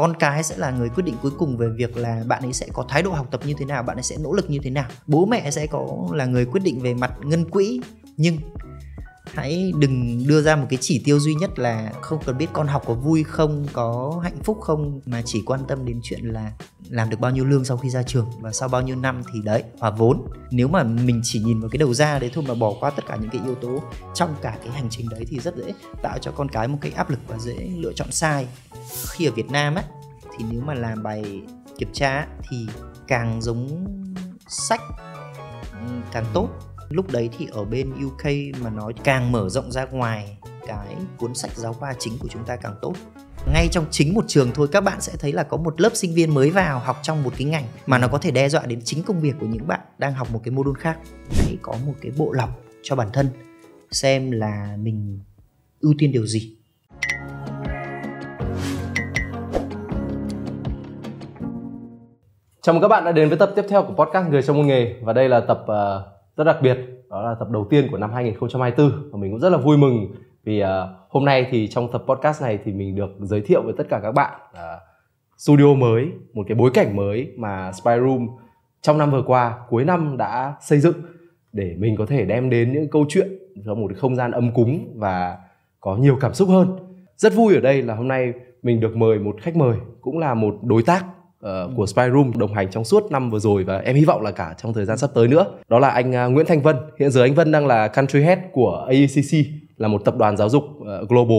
con cái sẽ là người quyết định cuối cùng về việc là bạn ấy sẽ có thái độ học tập như thế nào bạn ấy sẽ nỗ lực như thế nào bố mẹ sẽ có là người quyết định về mặt ngân quỹ nhưng hãy đừng đưa ra một cái chỉ tiêu duy nhất là không cần biết con học có vui không có hạnh phúc không mà chỉ quan tâm đến chuyện là làm được bao nhiêu lương sau khi ra trường và sau bao nhiêu năm thì đấy hòa vốn nếu mà mình chỉ nhìn vào cái đầu ra đấy thôi mà bỏ qua tất cả những cái yếu tố trong cả cái hành trình đấy thì rất dễ tạo cho con cái một cái áp lực và dễ lựa chọn sai khi ở Việt Nam á thì nếu mà làm bài kiểm tra thì càng giống sách ừ, càng tốt lúc đấy thì ở bên UK mà nói càng mở rộng ra ngoài cái cuốn sách giáo khoa chính của chúng ta càng tốt ngay trong chính một trường thôi các bạn sẽ thấy là có một lớp sinh viên mới vào học trong một cái ngành mà nó có thể đe dọa đến chính công việc của những bạn đang học một cái môn khác hãy có một cái bộ lọc cho bản thân xem là mình ưu tiên điều gì Chào mừng các bạn đã đến với tập tiếp theo của podcast Người trong môn nghề và đây là tập uh, rất đặc biệt đó là tập đầu tiên của năm 2024 và mình cũng rất là vui mừng vì uh, hôm nay thì trong tập podcast này thì mình được giới thiệu với tất cả các bạn uh, studio mới một cái bối cảnh mới mà Spy Room trong năm vừa qua cuối năm đã xây dựng để mình có thể đem đến những câu chuyện cho một không gian ấm cúng và có nhiều cảm xúc hơn rất vui ở đây là hôm nay mình được mời một khách mời cũng là một đối tác uh, của Spy Room đồng hành trong suốt năm vừa rồi và em hy vọng là cả trong thời gian sắp tới nữa. Đó là anh uh, Nguyễn Thanh Vân. Hiện giờ anh Vân đang là Country Head của AACC là một tập đoàn giáo dục uh, global.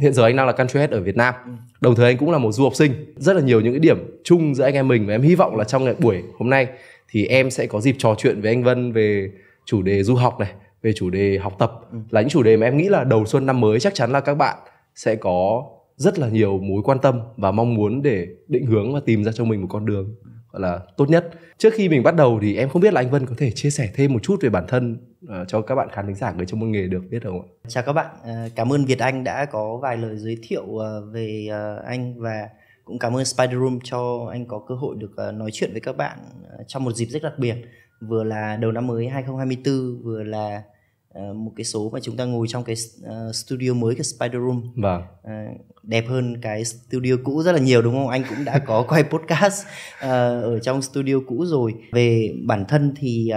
Hiện giờ anh đang là Country Head ở Việt Nam. Ừ. Đồng thời anh cũng là một du học sinh. Rất là nhiều những cái điểm chung giữa anh em mình và em hy vọng là trong ngày buổi hôm nay thì em sẽ có dịp trò chuyện với anh Vân về chủ đề du học này, về chủ đề học tập ừ. là những chủ đề mà em nghĩ là đầu xuân năm mới chắc chắn là các bạn sẽ có rất là nhiều mối quan tâm và mong muốn để định hướng và tìm ra cho mình một con đường gọi là tốt nhất trước khi mình bắt đầu thì em không biết là anh Vân có thể chia sẻ thêm một chút về bản thân uh, cho các bạn khán thính giả người trong môn nghề được biết không ạ chào các bạn ờ, cảm ơn Việt Anh đã có vài lời giới thiệu ờ, về anh và cũng cảm ơn Spider Room cho anh có cơ hội được nói chuyện với các bạn trong một dịp rất đặc biệt vừa là đầu năm mới 2024 vừa là Ờ, một cái số mà chúng ta ngồi trong cái ờ, studio mới cái Spider Room vâng. Ờ, đẹp hơn cái studio cũ rất là nhiều đúng không anh cũng đã có quay podcast ở trong studio cũ rồi về bản thân thì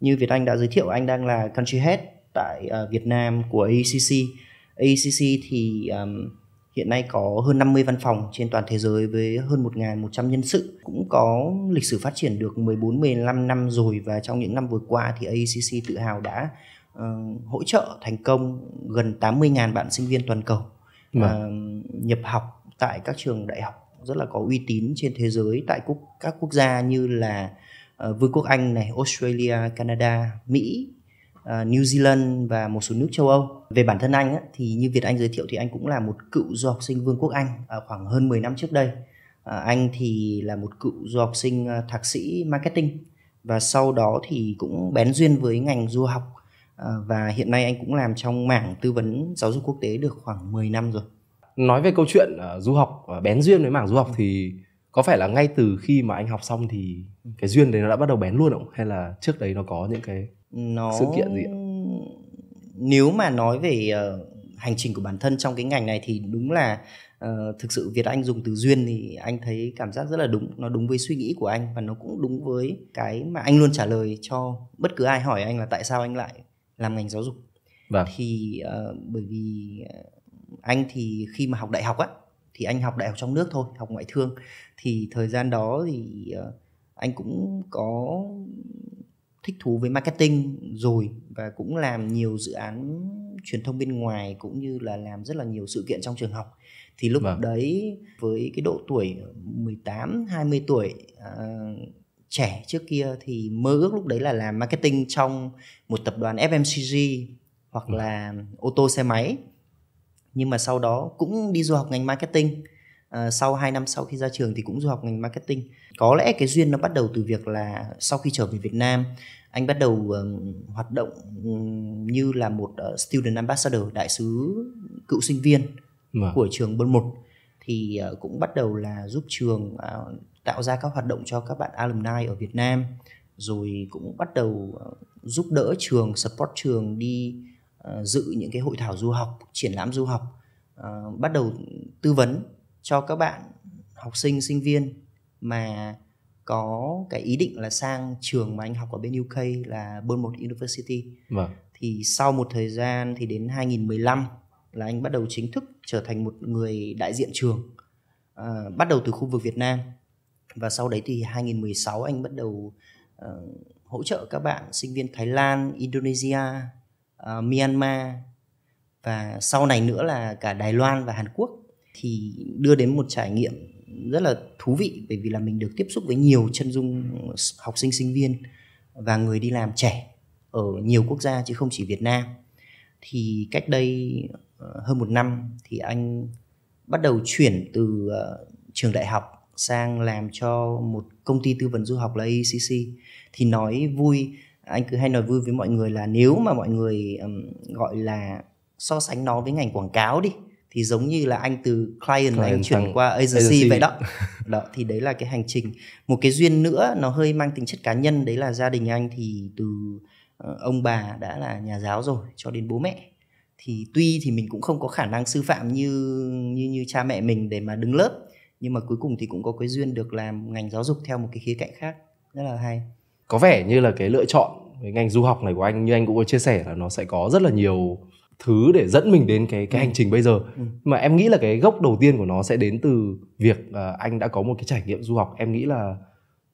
như Việt Anh đã giới thiệu anh đang là country head tại Việt Nam của ACC ACC thì hiện nay có hơn 50 văn phòng trên toàn thế giới với hơn 1.100 nhân sự cũng có lịch sử phát triển được 14-15 năm rồi và trong những năm vừa qua thì ACC tự hào đã Ờ, hỗ trợ thành công gần 80.000 bạn sinh viên toàn cầu mà vâng. ờ, nhập học tại các trường đại học rất là có uy tín trên thế giới tại quốc, các quốc gia như là uh, Vương quốc Anh này, Australia, Canada, Mỹ, uh, New Zealand và một số nước châu Âu. Về bản thân anh á, thì như Việt Anh giới thiệu thì anh cũng là một cựu du học sinh Vương quốc Anh uh, khoảng hơn 10 năm trước đây. Uh, anh thì là một cựu du học sinh uh, thạc sĩ marketing và sau đó thì cũng bén duyên với ngành du học Ờ, và hiện nay anh cũng làm trong mảng tư vấn giáo dục quốc tế được khoảng 10 năm rồi. Nói về câu chuyện uh, du học uh, bén duyên với mảng du học ừ. thì có phải là ngay từ khi mà anh học xong thì ừ. cái duyên đấy nó đã bắt đầu bén luôn không hay là trước đấy nó có những cái nó... sự kiện gì ạ? Nếu mà nói về uh, hành trình của bản thân trong cái ngành này thì đúng là uh, thực sự Việt Anh dùng từ duyên thì anh thấy cảm giác rất là đúng nó đúng với suy nghĩ của anh và nó cũng đúng với cái mà anh luôn trả lời cho bất cứ ai hỏi anh là tại sao anh lại làm ngành giáo dục vâng. thì uh, bởi vì ờ, anh thì khi mà học đại học á thì anh học đại học trong nước thôi học ngoại thương thì thời gian đó thì uh, anh cũng có thích thú với marketing rồi và cũng làm nhiều dự án truyền thông bên ngoài cũng như là làm rất là nhiều sự kiện trong trường học thì lúc vâng. đấy với cái độ tuổi 18 20 tuổi trẻ trước kia thì mơ ước lúc đấy là làm marketing trong một tập đoàn FMCG hoặc ừ. là ô tô xe máy nhưng mà sau đó cũng đi du học ngành marketing à, sau 2 năm sau khi ra trường thì cũng du học ngành marketing có lẽ cái duyên nó bắt đầu từ việc là sau khi trở về Việt Nam anh bắt đầu uh, hoạt động như là một uh, student ambassador đại sứ cựu sinh viên vâng. của trường Bơn một thì uh, cũng bắt đầu là giúp trường uh, tạo ra các hoạt động cho các bạn alumni ở Việt Nam rồi cũng bắt đầu ờ, giúp đỡ trường support trường đi ờ, dự những cái hội thảo du học triển lãm du học ờ, bắt đầu tư vấn cho các bạn học sinh sinh viên mà có cái ý định là sang trường mà anh học ở bên UK là Bournemouth University. Vâng. Thì sau một thời gian thì đến 2015 là anh bắt đầu chính thức trở thành một người đại diện trường uh, bắt đầu từ khu vực Việt Nam và sau đấy thì 2016 anh bắt đầu uh, hỗ trợ các bạn sinh viên Thái Lan, Indonesia, uh, Myanmar và sau này nữa là cả Đài Loan và Hàn Quốc thì đưa đến một trải nghiệm rất là thú vị bởi vì là mình được tiếp xúc với nhiều chân dung học sinh sinh viên và người đi làm trẻ ở nhiều quốc gia chứ không chỉ Việt Nam thì cách đây ờ, hơn một năm thì anh bắt đầu chuyển từ trường đại học sang làm cho một công ty tư vấn du học là AECC thì nói vui anh cứ hay nói vui với mọi người là nếu mà mọi người um, gọi là so sánh nó với ngành quảng cáo đi thì giống như là anh từ client, client anh chuyển qua agency, agency vậy đó đó thì đấy là cái hành trình một cái duyên nữa nó hơi mang tính chất cá nhân đấy là gia đình anh thì từ uh, ông bà đã là nhà giáo rồi cho đến bố mẹ thì tuy thì mình cũng không có khả năng sư phạm như như như cha mẹ mình để mà đứng lớp nhưng mà cuối cùng thì cũng có cái duyên được làm ngành giáo dục theo một cái khía cạnh khác rất là hay có vẻ như là cái lựa chọn cái ngành du học này của anh như anh cũng có chia sẻ là nó sẽ có rất là nhiều thứ để dẫn mình đến cái cái ừ. hành trình bây giờ ừ. mà em nghĩ là cái gốc đầu tiên của nó sẽ đến từ việc uh, anh đã có một cái trải nghiệm du học em nghĩ là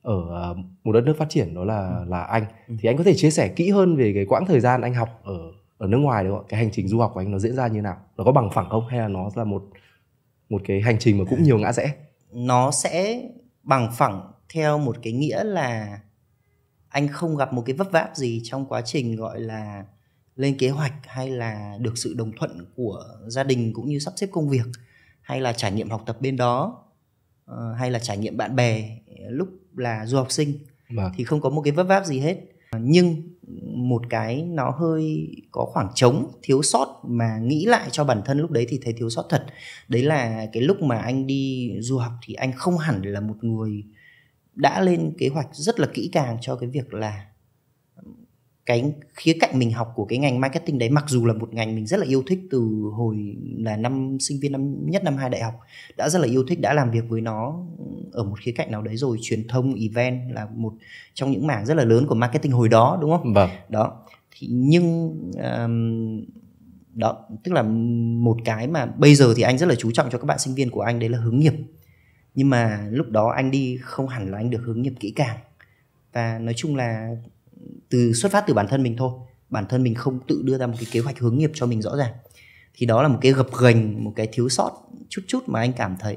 ở uh, một đất nước phát triển đó là ừ. là anh ừ. thì anh có thể chia sẻ kỹ hơn về cái quãng thời gian anh học ở ở nước ngoài đúng không ạ cái hành trình du học của anh nó diễn ra như nào nó có bằng phẳng không hay là nó là một một cái hành trình mà cũng nhiều ngã rẽ nó sẽ bằng phẳng theo một cái nghĩa là anh không gặp một cái vấp váp gì trong quá trình gọi là lên kế hoạch hay là được sự đồng thuận của gia đình cũng như sắp xếp công việc hay là trải nghiệm học tập bên đó ờ, hay là trải nghiệm bạn bè lúc là du học sinh mà. Vâng. thì không có một cái vấp váp gì hết ờ, nhưng một cái nó hơi có khoảng trống thiếu sót mà nghĩ lại cho bản thân lúc đấy thì thấy thiếu sót thật đấy là cái lúc mà anh đi du học thì anh không hẳn là một người đã lên kế hoạch rất là kỹ càng cho cái việc là cái khía cạnh mình học của cái ngành marketing đấy mặc dù là một ngành mình rất là yêu thích từ hồi là năm sinh viên năm nhất năm hai đại học đã rất là yêu thích đã làm việc với nó ở một khía cạnh nào đấy rồi truyền thông event là một trong những mảng rất là lớn của marketing hồi đó đúng không vâng đó thì nhưng um, đó tức là một cái mà bây giờ thì anh rất là chú trọng cho các bạn sinh viên của anh đấy là hướng nghiệp nhưng mà lúc đó anh đi không hẳn là anh được hướng nghiệp kỹ càng và nói chung là từ xuất phát từ bản thân mình thôi bản thân mình không tự đưa ra một cái kế hoạch hướng nghiệp cho mình rõ ràng thì đó là một cái gập ghềnh một cái thiếu sót chút chút mà anh cảm thấy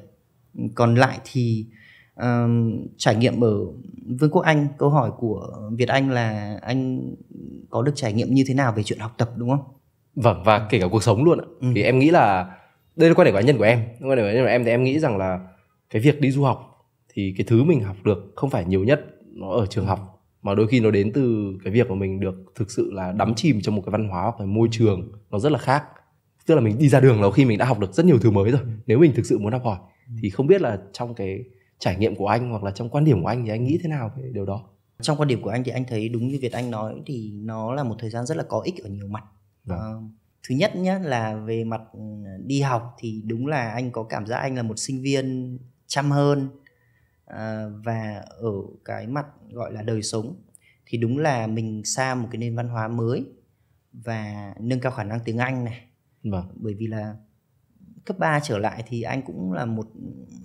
còn lại thì uh, trải nghiệm ở vương quốc anh câu hỏi của việt anh là anh có được trải nghiệm như thế nào về chuyện học tập đúng không vâng và kể cả cuộc sống luôn ạ ừ. thì em nghĩ là đây là quan điểm cá nhân của em quan điểm cá nhân của em thì em nghĩ rằng là cái việc đi du học thì cái thứ mình học được không phải nhiều nhất nó ở trường học mà đôi khi nó đến từ cái việc mà mình được thực sự là đắm chìm trong một cái văn hóa hoặc cái môi trường nó rất là khác tức là mình đi ra đường là khi mình đã học được rất nhiều thứ mới rồi ừ. nếu mình thực sự muốn học hỏi ừ. thì không biết là trong cái trải nghiệm của anh hoặc là trong quan điểm của anh thì anh nghĩ thế nào về điều đó trong quan điểm của anh thì anh thấy đúng như việt anh nói thì nó là một thời gian rất là có ích ở nhiều mặt à, thứ nhất nhé là về mặt ừ, đi học thì đúng là anh có cảm giác anh là một sinh viên chăm hơn Ờ, và ở cái mặt gọi là đời sống thì đúng là mình xa một cái nền văn hóa mới và nâng cao khả năng tiếng Anh này vâng. bởi vì là cấp 3 trở lại thì anh cũng là một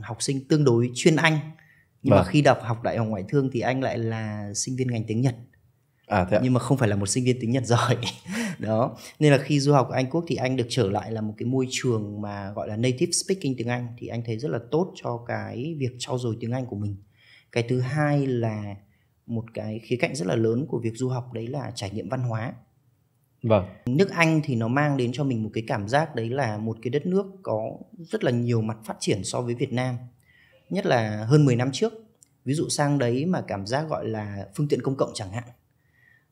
học sinh tương đối chuyên Anh nhưng vâng. mà khi đọc học đại học ngoại thương thì anh lại là sinh viên ngành tiếng Nhật à, thế nhưng mà không phải là một sinh viên tiếng Nhật giỏi đó nên là khi du học ở Anh Quốc thì anh được trở lại là một cái môi trường mà gọi là native speaking tiếng Anh thì anh thấy rất là tốt cho cái việc trau dồi tiếng Anh của mình cái thứ hai là một cái khía cạnh rất là lớn của việc du học đấy là trải nghiệm văn hóa vâng nước Anh thì nó mang đến cho mình một cái cảm giác đấy là một cái đất nước có rất là nhiều mặt phát triển so với Việt Nam nhất là hơn 10 năm trước ví dụ sang đấy mà cảm giác gọi là phương tiện công cộng chẳng hạn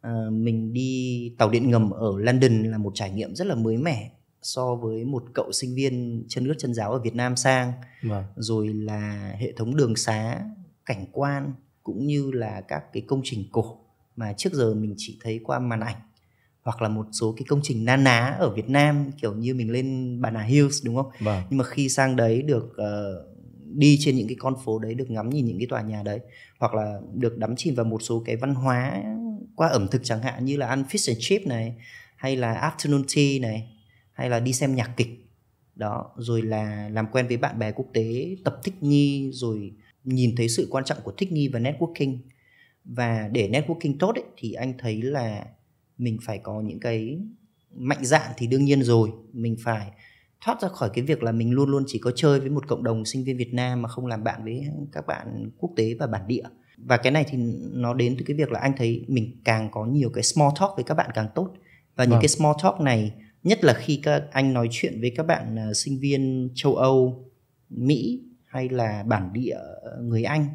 Ờ, mình đi tàu điện ngầm ở London là một trải nghiệm rất là mới mẻ so với một cậu sinh viên chân ướt chân giáo ở Việt Nam sang vâng. rồi là hệ thống đường xá cảnh quan cũng như là các cái công trình cổ mà trước giờ mình chỉ thấy qua màn ảnh hoặc là một số cái công trình na ná ở Việt Nam kiểu như mình lên Bà Nà Hills đúng không? Vâng. Nhưng mà khi sang đấy được uh, đi trên những cái con phố đấy được ngắm nhìn những cái tòa nhà đấy hoặc là được đắm chìm vào một số cái văn hóa qua ẩm thực chẳng hạn như là ăn fish and chip này hay là afternoon tea này hay là đi xem nhạc kịch đó rồi là làm quen với bạn bè quốc tế tập thích nghi rồi nhìn thấy sự quan trọng của thích nghi và networking và để networking tốt ấy, thì anh thấy là mình phải có những cái mạnh dạn thì đương nhiên rồi mình phải thoát ra khỏi cái việc là mình luôn luôn chỉ có chơi với một cộng đồng sinh viên Việt Nam mà không làm bạn với các bạn quốc tế và bản địa và cái này thì nó đến từ cái việc là anh thấy mình càng có nhiều cái small talk với các bạn càng tốt và những vâng. cái small talk này nhất là khi các anh nói chuyện với các bạn uh, sinh viên châu Âu, Mỹ hay là bản địa người Anh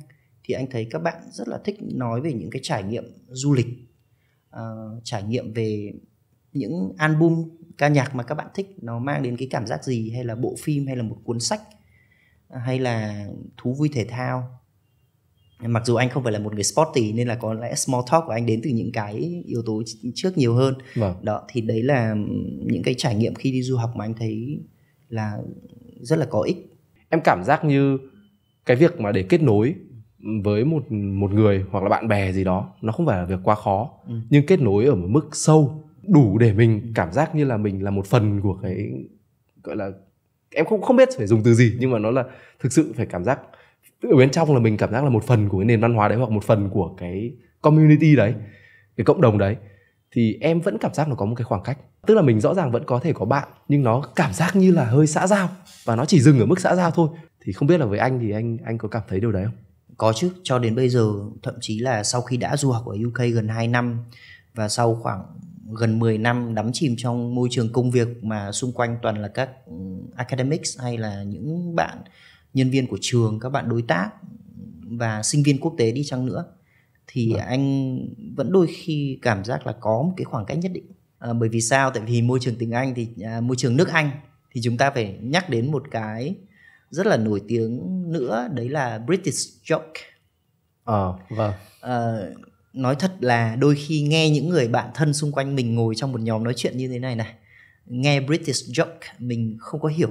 thì anh thấy các bạn rất là thích nói về những cái trải nghiệm du lịch, uh, trải nghiệm về những album ca nhạc mà các bạn thích nó mang đến cái cảm giác gì hay là bộ phim hay là một cuốn sách ờ, hay là thú vui thể thao mặc dù anh không phải là một người sporty nên là có lẽ small talk của anh đến từ những cái yếu tố trước nhiều hơn vâng. đó thì đấy là những cái trải nghiệm khi đi du học mà anh thấy là rất là có ích em cảm giác như cái việc mà để kết nối với một một người hoặc là bạn bè gì đó nó không phải là việc quá khó ừ. nhưng kết nối ở một mức sâu đủ để mình ừ. cảm giác như là mình là một phần của cái gọi là em không không biết phải dùng từ gì nhưng mà nó là thực sự phải cảm giác tức ở bên trong là mình cảm giác là một phần của cái nền văn hóa đấy hoặc một phần của cái community đấy cái cộng đồng đấy thì em vẫn cảm giác nó có một cái khoảng cách tức là mình rõ ràng vẫn có thể có bạn nhưng nó cảm giác như là hơi xã giao và nó chỉ dừng ở mức xã giao thôi thì không biết là với anh thì anh anh có cảm thấy điều đấy không có chứ cho đến bây giờ thậm chí là sau khi đã du học ở UK gần 2 năm và sau khoảng gần 10 năm đắm chìm trong môi trường công việc mà xung quanh toàn là các ừ, academics hay là những bạn nhân viên của trường các bạn đối tác và sinh viên quốc tế đi chăng nữa thì vâng. anh vẫn đôi khi cảm giác là có một cái khoảng cách nhất định à, bởi vì sao tại vì môi trường tiếng anh thì à, môi trường nước anh thì chúng ta phải nhắc đến một cái rất là nổi tiếng nữa đấy là british joke ờ à, vâng à, nói thật là đôi khi nghe những người bạn thân xung quanh mình ngồi trong một nhóm nói chuyện như thế này này nghe british joke mình không có hiểu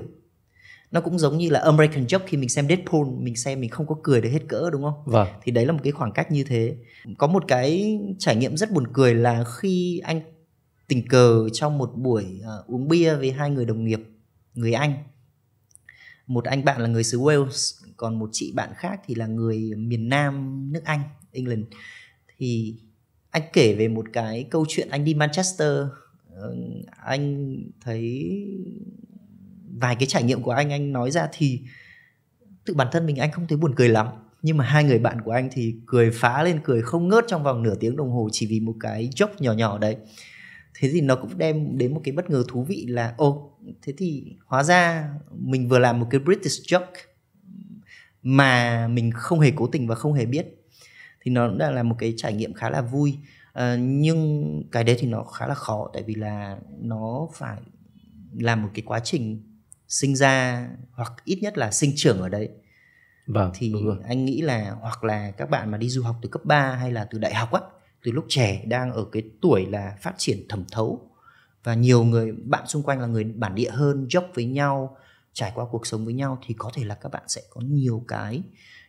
nó cũng giống như là American joke khi mình xem Deadpool mình xem mình không có cười được hết cỡ đúng không? Vâng. Thì đấy là một cái khoảng cách như thế. Có một cái trải nghiệm rất buồn cười là khi anh tình cờ trong một buổi uh, uống bia với hai người đồng nghiệp người Anh. Một anh bạn là người xứ Wales, còn một chị bạn khác thì là người miền Nam nước Anh, England. Thì anh kể về một cái câu chuyện anh đi Manchester ờ, anh thấy vài cái trải nghiệm của anh anh nói ra thì tự bản thân mình anh không thấy buồn cười lắm nhưng mà hai người bạn của anh thì cười phá lên cười không ngớt trong vòng nửa tiếng đồng hồ chỉ vì một cái joke nhỏ nhỏ đấy thế thì nó cũng đem đến một cái bất ngờ thú vị là ô thế thì hóa ra mình vừa làm một cái British joke mà mình không hề cố tình và không hề biết thì nó đã là một cái trải nghiệm khá là vui à, nhưng cái đấy thì nó khá là khó tại vì là nó phải làm một cái quá trình sinh ra hoặc ít nhất là sinh trưởng ở đấy vâng, thì đúng rồi. anh nghĩ là hoặc là các bạn mà đi du học từ cấp 3 hay là từ đại học á từ lúc trẻ đang ở cái tuổi là phát triển thẩm thấu và nhiều người bạn xung quanh là người bản địa hơn dốc với nhau trải qua cuộc sống với nhau thì có thể là các bạn sẽ có nhiều cái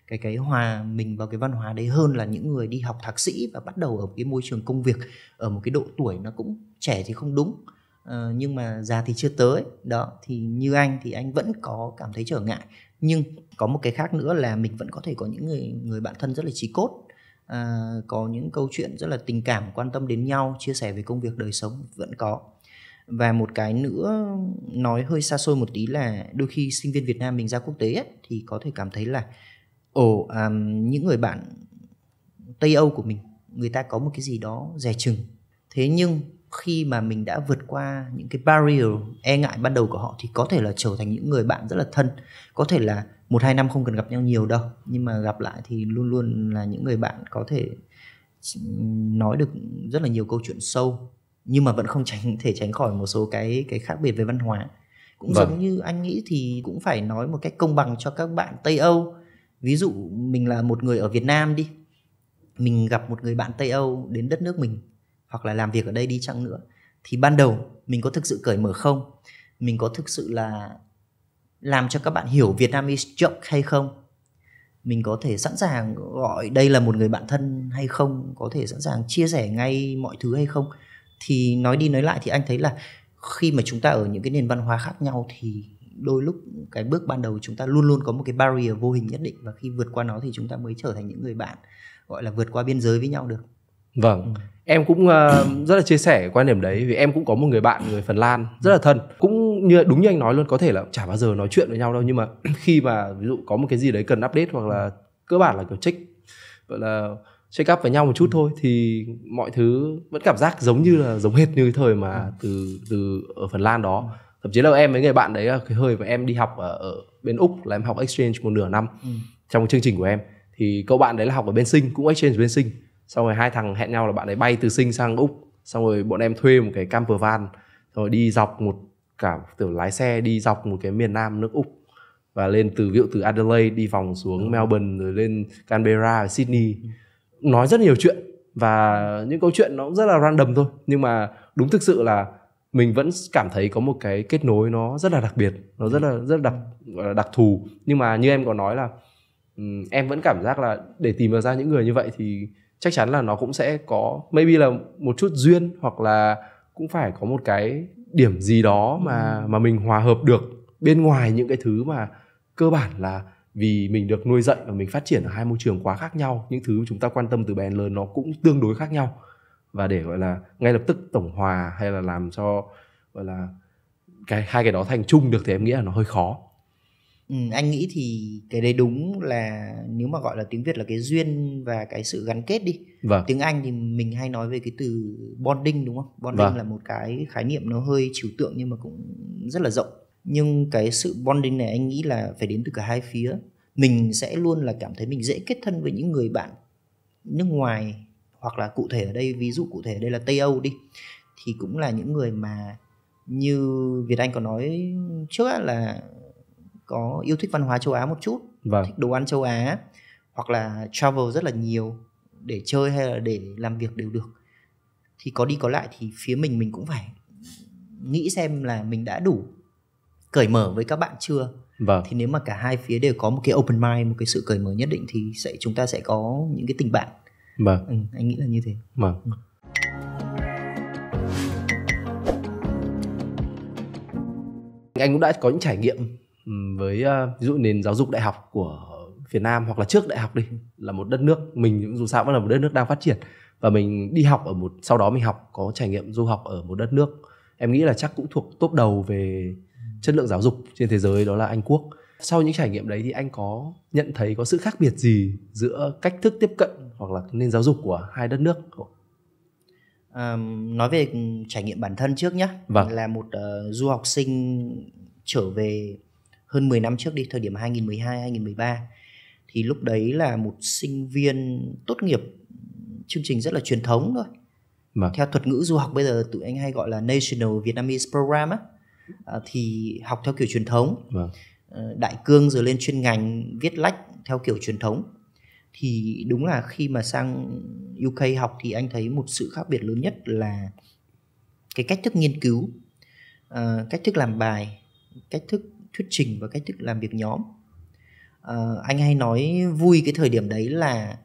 cái cái hòa mình vào cái văn hóa đấy hơn là những người đi học thạc sĩ và bắt đầu ở cái môi trường công việc ở một cái độ tuổi nó cũng trẻ thì không đúng Ờ, nhưng mà già thì chưa tới đó thì như anh thì anh vẫn có cảm thấy trở ngại nhưng có một cái khác nữa là mình vẫn có thể có những người người bạn thân rất là trí cốt à, có những câu chuyện rất là tình cảm quan tâm đến nhau chia sẻ về công việc đời sống vẫn có và một cái nữa nói hơi xa xôi một tí là đôi khi sinh viên Việt Nam mình ra quốc tế ấy, thì có thể cảm thấy là ồ um, những người bạn Tây Âu của mình người ta có một cái gì đó rẻ chừng thế nhưng khi mà mình đã vượt qua những cái barrier e ngại ban đầu của họ thì có thể là trở thành những người bạn rất là thân có thể là một hai năm không cần gặp nhau nhiều đâu nhưng mà gặp lại thì luôn luôn là những người bạn có thể nói được rất là nhiều câu chuyện sâu nhưng mà vẫn không tránh thể tránh khỏi một số cái cái khác biệt về văn hóa cũng vâng. giống như anh nghĩ thì cũng phải nói một cách công bằng cho các bạn tây âu ví dụ mình là một người ở việt nam đi mình gặp một người bạn tây âu đến đất nước mình hoặc là làm việc ở đây đi chăng nữa thì ban đầu mình có thực sự cởi mở không mình có thực sự là làm cho các bạn hiểu Việt Vietnamese joke hay không mình có thể sẵn sàng gọi đây là một người bạn thân hay không có thể sẵn sàng chia sẻ ngay mọi thứ hay không thì nói đi nói lại thì anh thấy là khi mà chúng ta ở những cái nền văn hóa khác nhau thì đôi lúc cái bước ban đầu chúng ta luôn luôn có một cái barrier vô hình nhất định và khi vượt qua nó thì chúng ta mới trở thành những người bạn gọi là vượt qua biên giới với nhau được vâng ừ em cũng uh, rất là chia sẻ quan điểm đấy vì em cũng có một người bạn người Phần Lan rất là thân cũng như đúng như anh nói luôn có thể là chả bao giờ nói chuyện với nhau đâu nhưng mà khi mà ví dụ có một cái gì đấy cần update hoặc là cơ bản là kiểu check gọi là check up với nhau một chút thôi thì mọi thứ vẫn cảm giác giống như là giống hệt như cái thời mà từ từ ở Phần Lan đó thậm chí là em với người bạn đấy là cái hơi mà em đi học ở, ở bên úc là em học exchange một nửa năm ừ. trong chương trình của em thì cậu bạn đấy là học ở bên sinh cũng exchange bên sinh xong rồi hai thằng hẹn nhau là bạn ấy bay từ sinh sang úc xong rồi bọn em thuê một cái camper van rồi đi dọc một cả kiểu lái xe đi dọc một cái miền nam nước úc và lên từ ví dụ từ Adelaide đi vòng xuống Melbourne rồi lên Canberra Sydney nói rất nhiều chuyện và những câu chuyện nó cũng rất là random thôi nhưng mà đúng thực sự là mình vẫn cảm thấy có một cái kết nối nó rất là đặc biệt nó rất là rất đặc đặc thù nhưng mà như em có nói là em vẫn cảm giác là để tìm ra những người như vậy thì chắc chắn là nó cũng sẽ có maybe là một chút duyên hoặc là cũng phải có một cái điểm gì đó mà ừ. mà mình hòa hợp được bên ngoài những cái thứ mà cơ bản là vì mình được nuôi dạy và mình phát triển ở hai môi trường quá khác nhau những thứ chúng ta quan tâm từ bé lớn nó cũng tương đối khác nhau và để gọi là ngay lập tức tổng hòa hay là làm cho gọi là cái hai cái đó thành chung được thì em nghĩ là nó hơi khó ừ, anh nghĩ thì cái đấy đúng là nếu mà gọi là tiếng việt là cái duyên và cái sự gắn kết đi vâng. tiếng anh thì mình hay nói về cái từ bonding đúng không bonding vâng. là một cái khái niệm nó hơi trừu tượng nhưng mà cũng rất là rộng nhưng cái sự bonding này anh nghĩ là phải đến từ cả hai phía mình sẽ luôn là cảm thấy mình dễ kết thân với những người bạn nước ngoài hoặc là cụ thể ở đây ví dụ cụ thể ở đây là tây âu đi thì cũng là những người mà như việt anh có nói trước là có yêu thích văn hóa châu Á một chút vâng. thích đồ ăn châu Á hoặc là travel rất là nhiều để chơi hay là để làm việc đều được thì có đi có lại thì phía mình mình cũng phải nghĩ xem là mình đã đủ cởi mở với các bạn chưa vâng. thì nếu mà cả hai phía đều có một cái open mind một cái sự cởi mở nhất định thì sẽ chúng ta sẽ có những cái tình bạn vâng. ừ, anh nghĩ là như thế vâng. ừ. anh cũng đã có những trải nghiệm với ờ, ví dụ nền giáo dục đại học của Việt Nam hoặc là trước đại học đi là một đất nước mình dù sao vẫn là một đất nước đang phát triển và mình đi học ở một sau đó mình học có trải nghiệm du học ở một đất nước em nghĩ là chắc cũng thuộc top đầu về chất lượng giáo dục trên thế giới đó là Anh Quốc sau những trải nghiệm đấy thì anh có nhận thấy có sự khác biệt gì giữa cách thức tiếp cận hoặc là nền giáo dục của hai đất nước không? À, nói về trải nghiệm bản thân trước nhé vâng. là một uh, du học sinh trở về hơn 10 năm trước đi thời điểm 2012 2013 thì lúc đấy là một sinh viên tốt nghiệp chương trình rất là truyền thống thôi mà. Vâng. theo thuật ngữ du học bây giờ tụi anh hay gọi là National Vietnamese Program á à, thì học theo kiểu truyền thống mà. Vâng. Ờ, đại cương rồi lên chuyên ngành viết lách theo kiểu truyền thống thì đúng là khi mà sang UK học thì anh thấy một sự khác biệt lớn nhất là cái cách thức nghiên cứu ờ, cách thức làm bài cách thức thuyết trình và cách thức làm việc nhóm à, anh hay nói vui cái thời điểm đấy là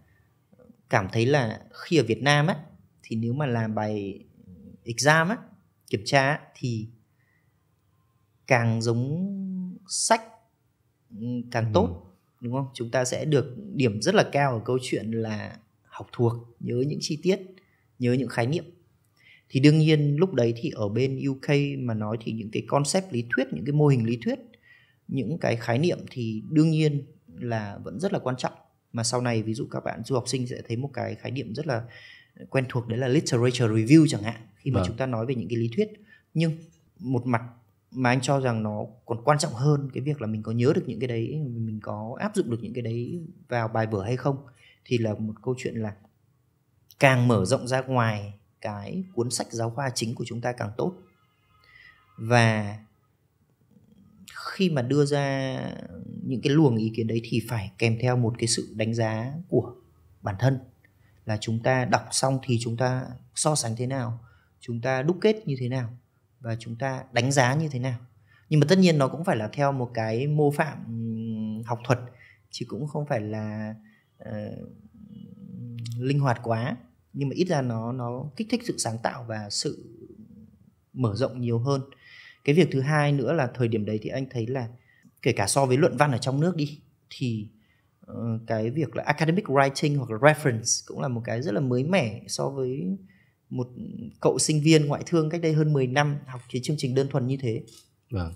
cảm thấy là khi ở Việt Nam á thì nếu mà làm bài exam á kiểm tra á, thì càng giống sách ừ, càng ừ. tốt đúng không chúng ta sẽ được điểm rất là cao ở câu chuyện là học thuộc nhớ những chi tiết nhớ những khái niệm thì đương nhiên lúc đấy thì ở bên UK mà nói thì những cái concept lý thuyết những cái mô hình lý thuyết những cái khái niệm thì đương nhiên là vẫn rất là quan trọng mà sau này ví dụ các bạn du học sinh sẽ thấy một cái khái niệm rất là quen thuộc đấy là literature review chẳng hạn khi mà à. chúng ta nói về những cái lý thuyết nhưng một mặt mà anh cho rằng nó còn quan trọng hơn cái việc là mình có nhớ được những cái đấy mình có áp dụng được những cái đấy vào bài vở hay không thì là một câu chuyện là càng mở rộng ra ngoài cái cuốn sách giáo khoa chính của chúng ta càng tốt và khi mà đưa ra những cái luồng ý kiến đấy thì phải kèm theo một cái sự đánh giá của bản thân là chúng ta đọc xong thì chúng ta so sánh thế nào chúng ta đúc kết như thế nào và chúng ta đánh giá như thế nào nhưng mà tất nhiên nó cũng phải là theo một cái mô phạm học thuật chứ cũng không phải là uh, linh hoạt quá nhưng mà ít ra nó nó kích thích sự sáng tạo và sự mở rộng nhiều hơn cái việc thứ hai nữa là thời điểm đấy thì anh thấy là kể cả so với luận văn ở trong nước đi thì ờ, cái việc là academic writing hoặc là reference cũng là một cái rất là mới mẻ so với một cậu sinh viên ngoại thương cách đây hơn 10 năm học cái chương trình đơn thuần như thế. Vâng.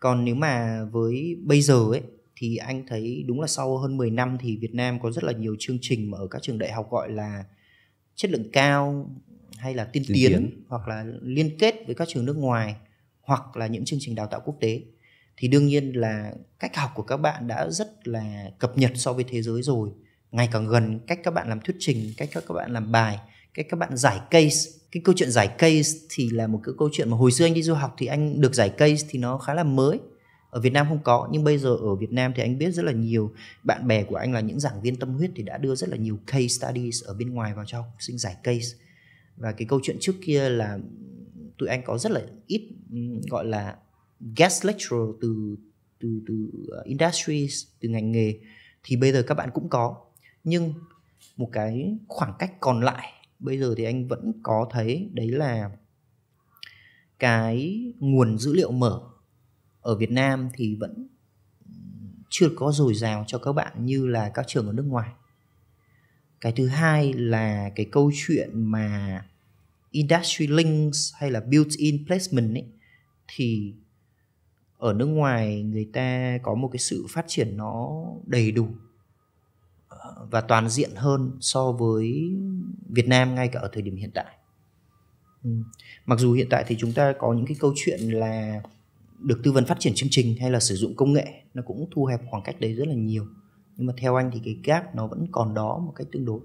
Còn nếu mà với bây giờ ấy thì anh thấy đúng là sau hơn 10 năm thì Việt Nam có rất là nhiều chương trình mà ở các trường đại học gọi là chất lượng cao hay là tiên tiến, tiến hoặc là liên kết với các trường nước ngoài hoặc là những chương trình đào tạo quốc tế thì đương nhiên là cách học của các bạn đã rất là cập nhật so với thế giới rồi ngày càng gần cách các bạn làm thuyết trình cách các bạn làm bài cách các bạn giải case cái câu chuyện giải case thì là một cái câu chuyện mà hồi xưa anh đi du học thì anh được giải case thì nó khá là mới ở Việt Nam không có nhưng bây giờ ở Việt Nam thì anh biết rất là nhiều bạn bè của anh là những giảng viên tâm huyết thì đã đưa rất là nhiều case studies ở bên ngoài vào cho học sinh giải case và cái câu chuyện trước kia là tụi anh có rất là ít ừ, gọi là guest lecturer từ từ từ ờ, industries từ ngành nghề thì bây giờ các bạn cũng có nhưng một cái khoảng cách còn lại bây giờ thì anh vẫn có thấy đấy là cái nguồn dữ liệu mở ở Việt Nam thì vẫn ừ, chưa có dồi dào cho các bạn như là các trường ở nước ngoài cái thứ hai là cái câu chuyện mà industry links hay là built-in placement ấy, thì ở nước ngoài người ta có một cái sự phát triển nó đầy đủ ờ, và toàn diện hơn so với Việt Nam ngay cả ở thời điểm hiện tại. Ừ, mặc dù hiện tại thì chúng ta có những cái câu chuyện là được tư vấn phát triển chương trình hay là sử dụng công nghệ nó cũng thu hẹp khoảng cách đấy rất là nhiều. Nhưng mà theo anh thì cái gap nó vẫn còn đó một cách tương đối.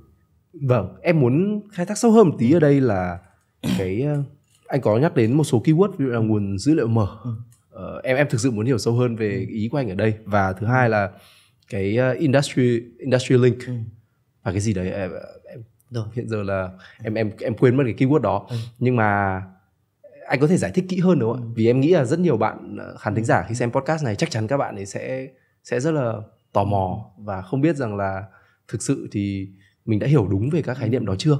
Vâng, em muốn khai thác sâu hơn một tí ở đây là cái ờ, anh có nhắc đến một số keyword ví dụ là nguồn dữ liệu mở ừ. ờ, em em thực sự muốn hiểu sâu hơn về ừ. ý của anh ở đây và thứ ừ. hai là cái ờ, industry industry link ừ. và cái gì đấy em, em hiện giờ là em em em quên mất cái keyword đó ừ. nhưng mà anh có thể giải thích kỹ hơn đúng không ạ? Ừ. Vì em nghĩ là rất nhiều bạn ờ, khán thính giả khi ừ. xem podcast này chắc chắn các bạn ấy sẽ sẽ rất là tò mò và không biết rằng là thực sự thì mình đã hiểu đúng về các khái niệm đó chưa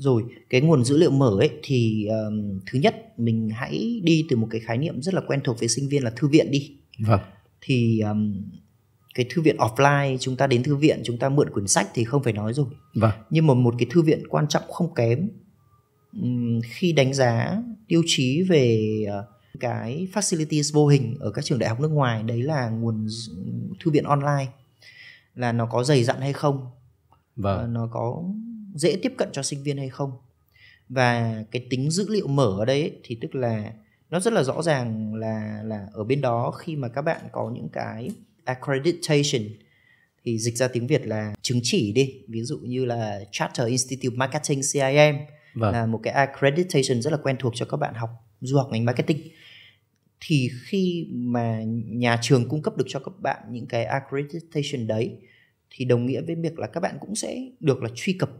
rồi cái nguồn dữ liệu mở ấy thì um, thứ nhất mình hãy đi từ một cái khái niệm rất là quen thuộc với sinh viên là thư viện đi vâng thì um, cái thư viện offline chúng ta đến thư viện chúng ta mượn quyển sách thì không phải nói rồi vâng. nhưng mà một cái thư viện quan trọng không kém um, khi đánh giá tiêu chí về uh, cái facilities vô hình ở các trường đại học nước ngoài đấy là nguồn thư viện online là nó có dày dặn hay không vâng. Uh, nó có dễ tiếp cận cho sinh viên hay không và cái tính dữ liệu mở ở đây ấy, thì tức là nó rất là rõ ràng là là ở bên đó khi mà các bạn có những cái accreditation thì dịch ra tiếng Việt là chứng chỉ đi ví dụ như là Charter Institute Marketing CIM vâng. là một cái accreditation rất là quen thuộc cho các bạn học du học ngành marketing thì khi mà nhà trường cung cấp được cho các bạn những cái accreditation đấy thì đồng nghĩa với việc là các bạn cũng sẽ được là truy cập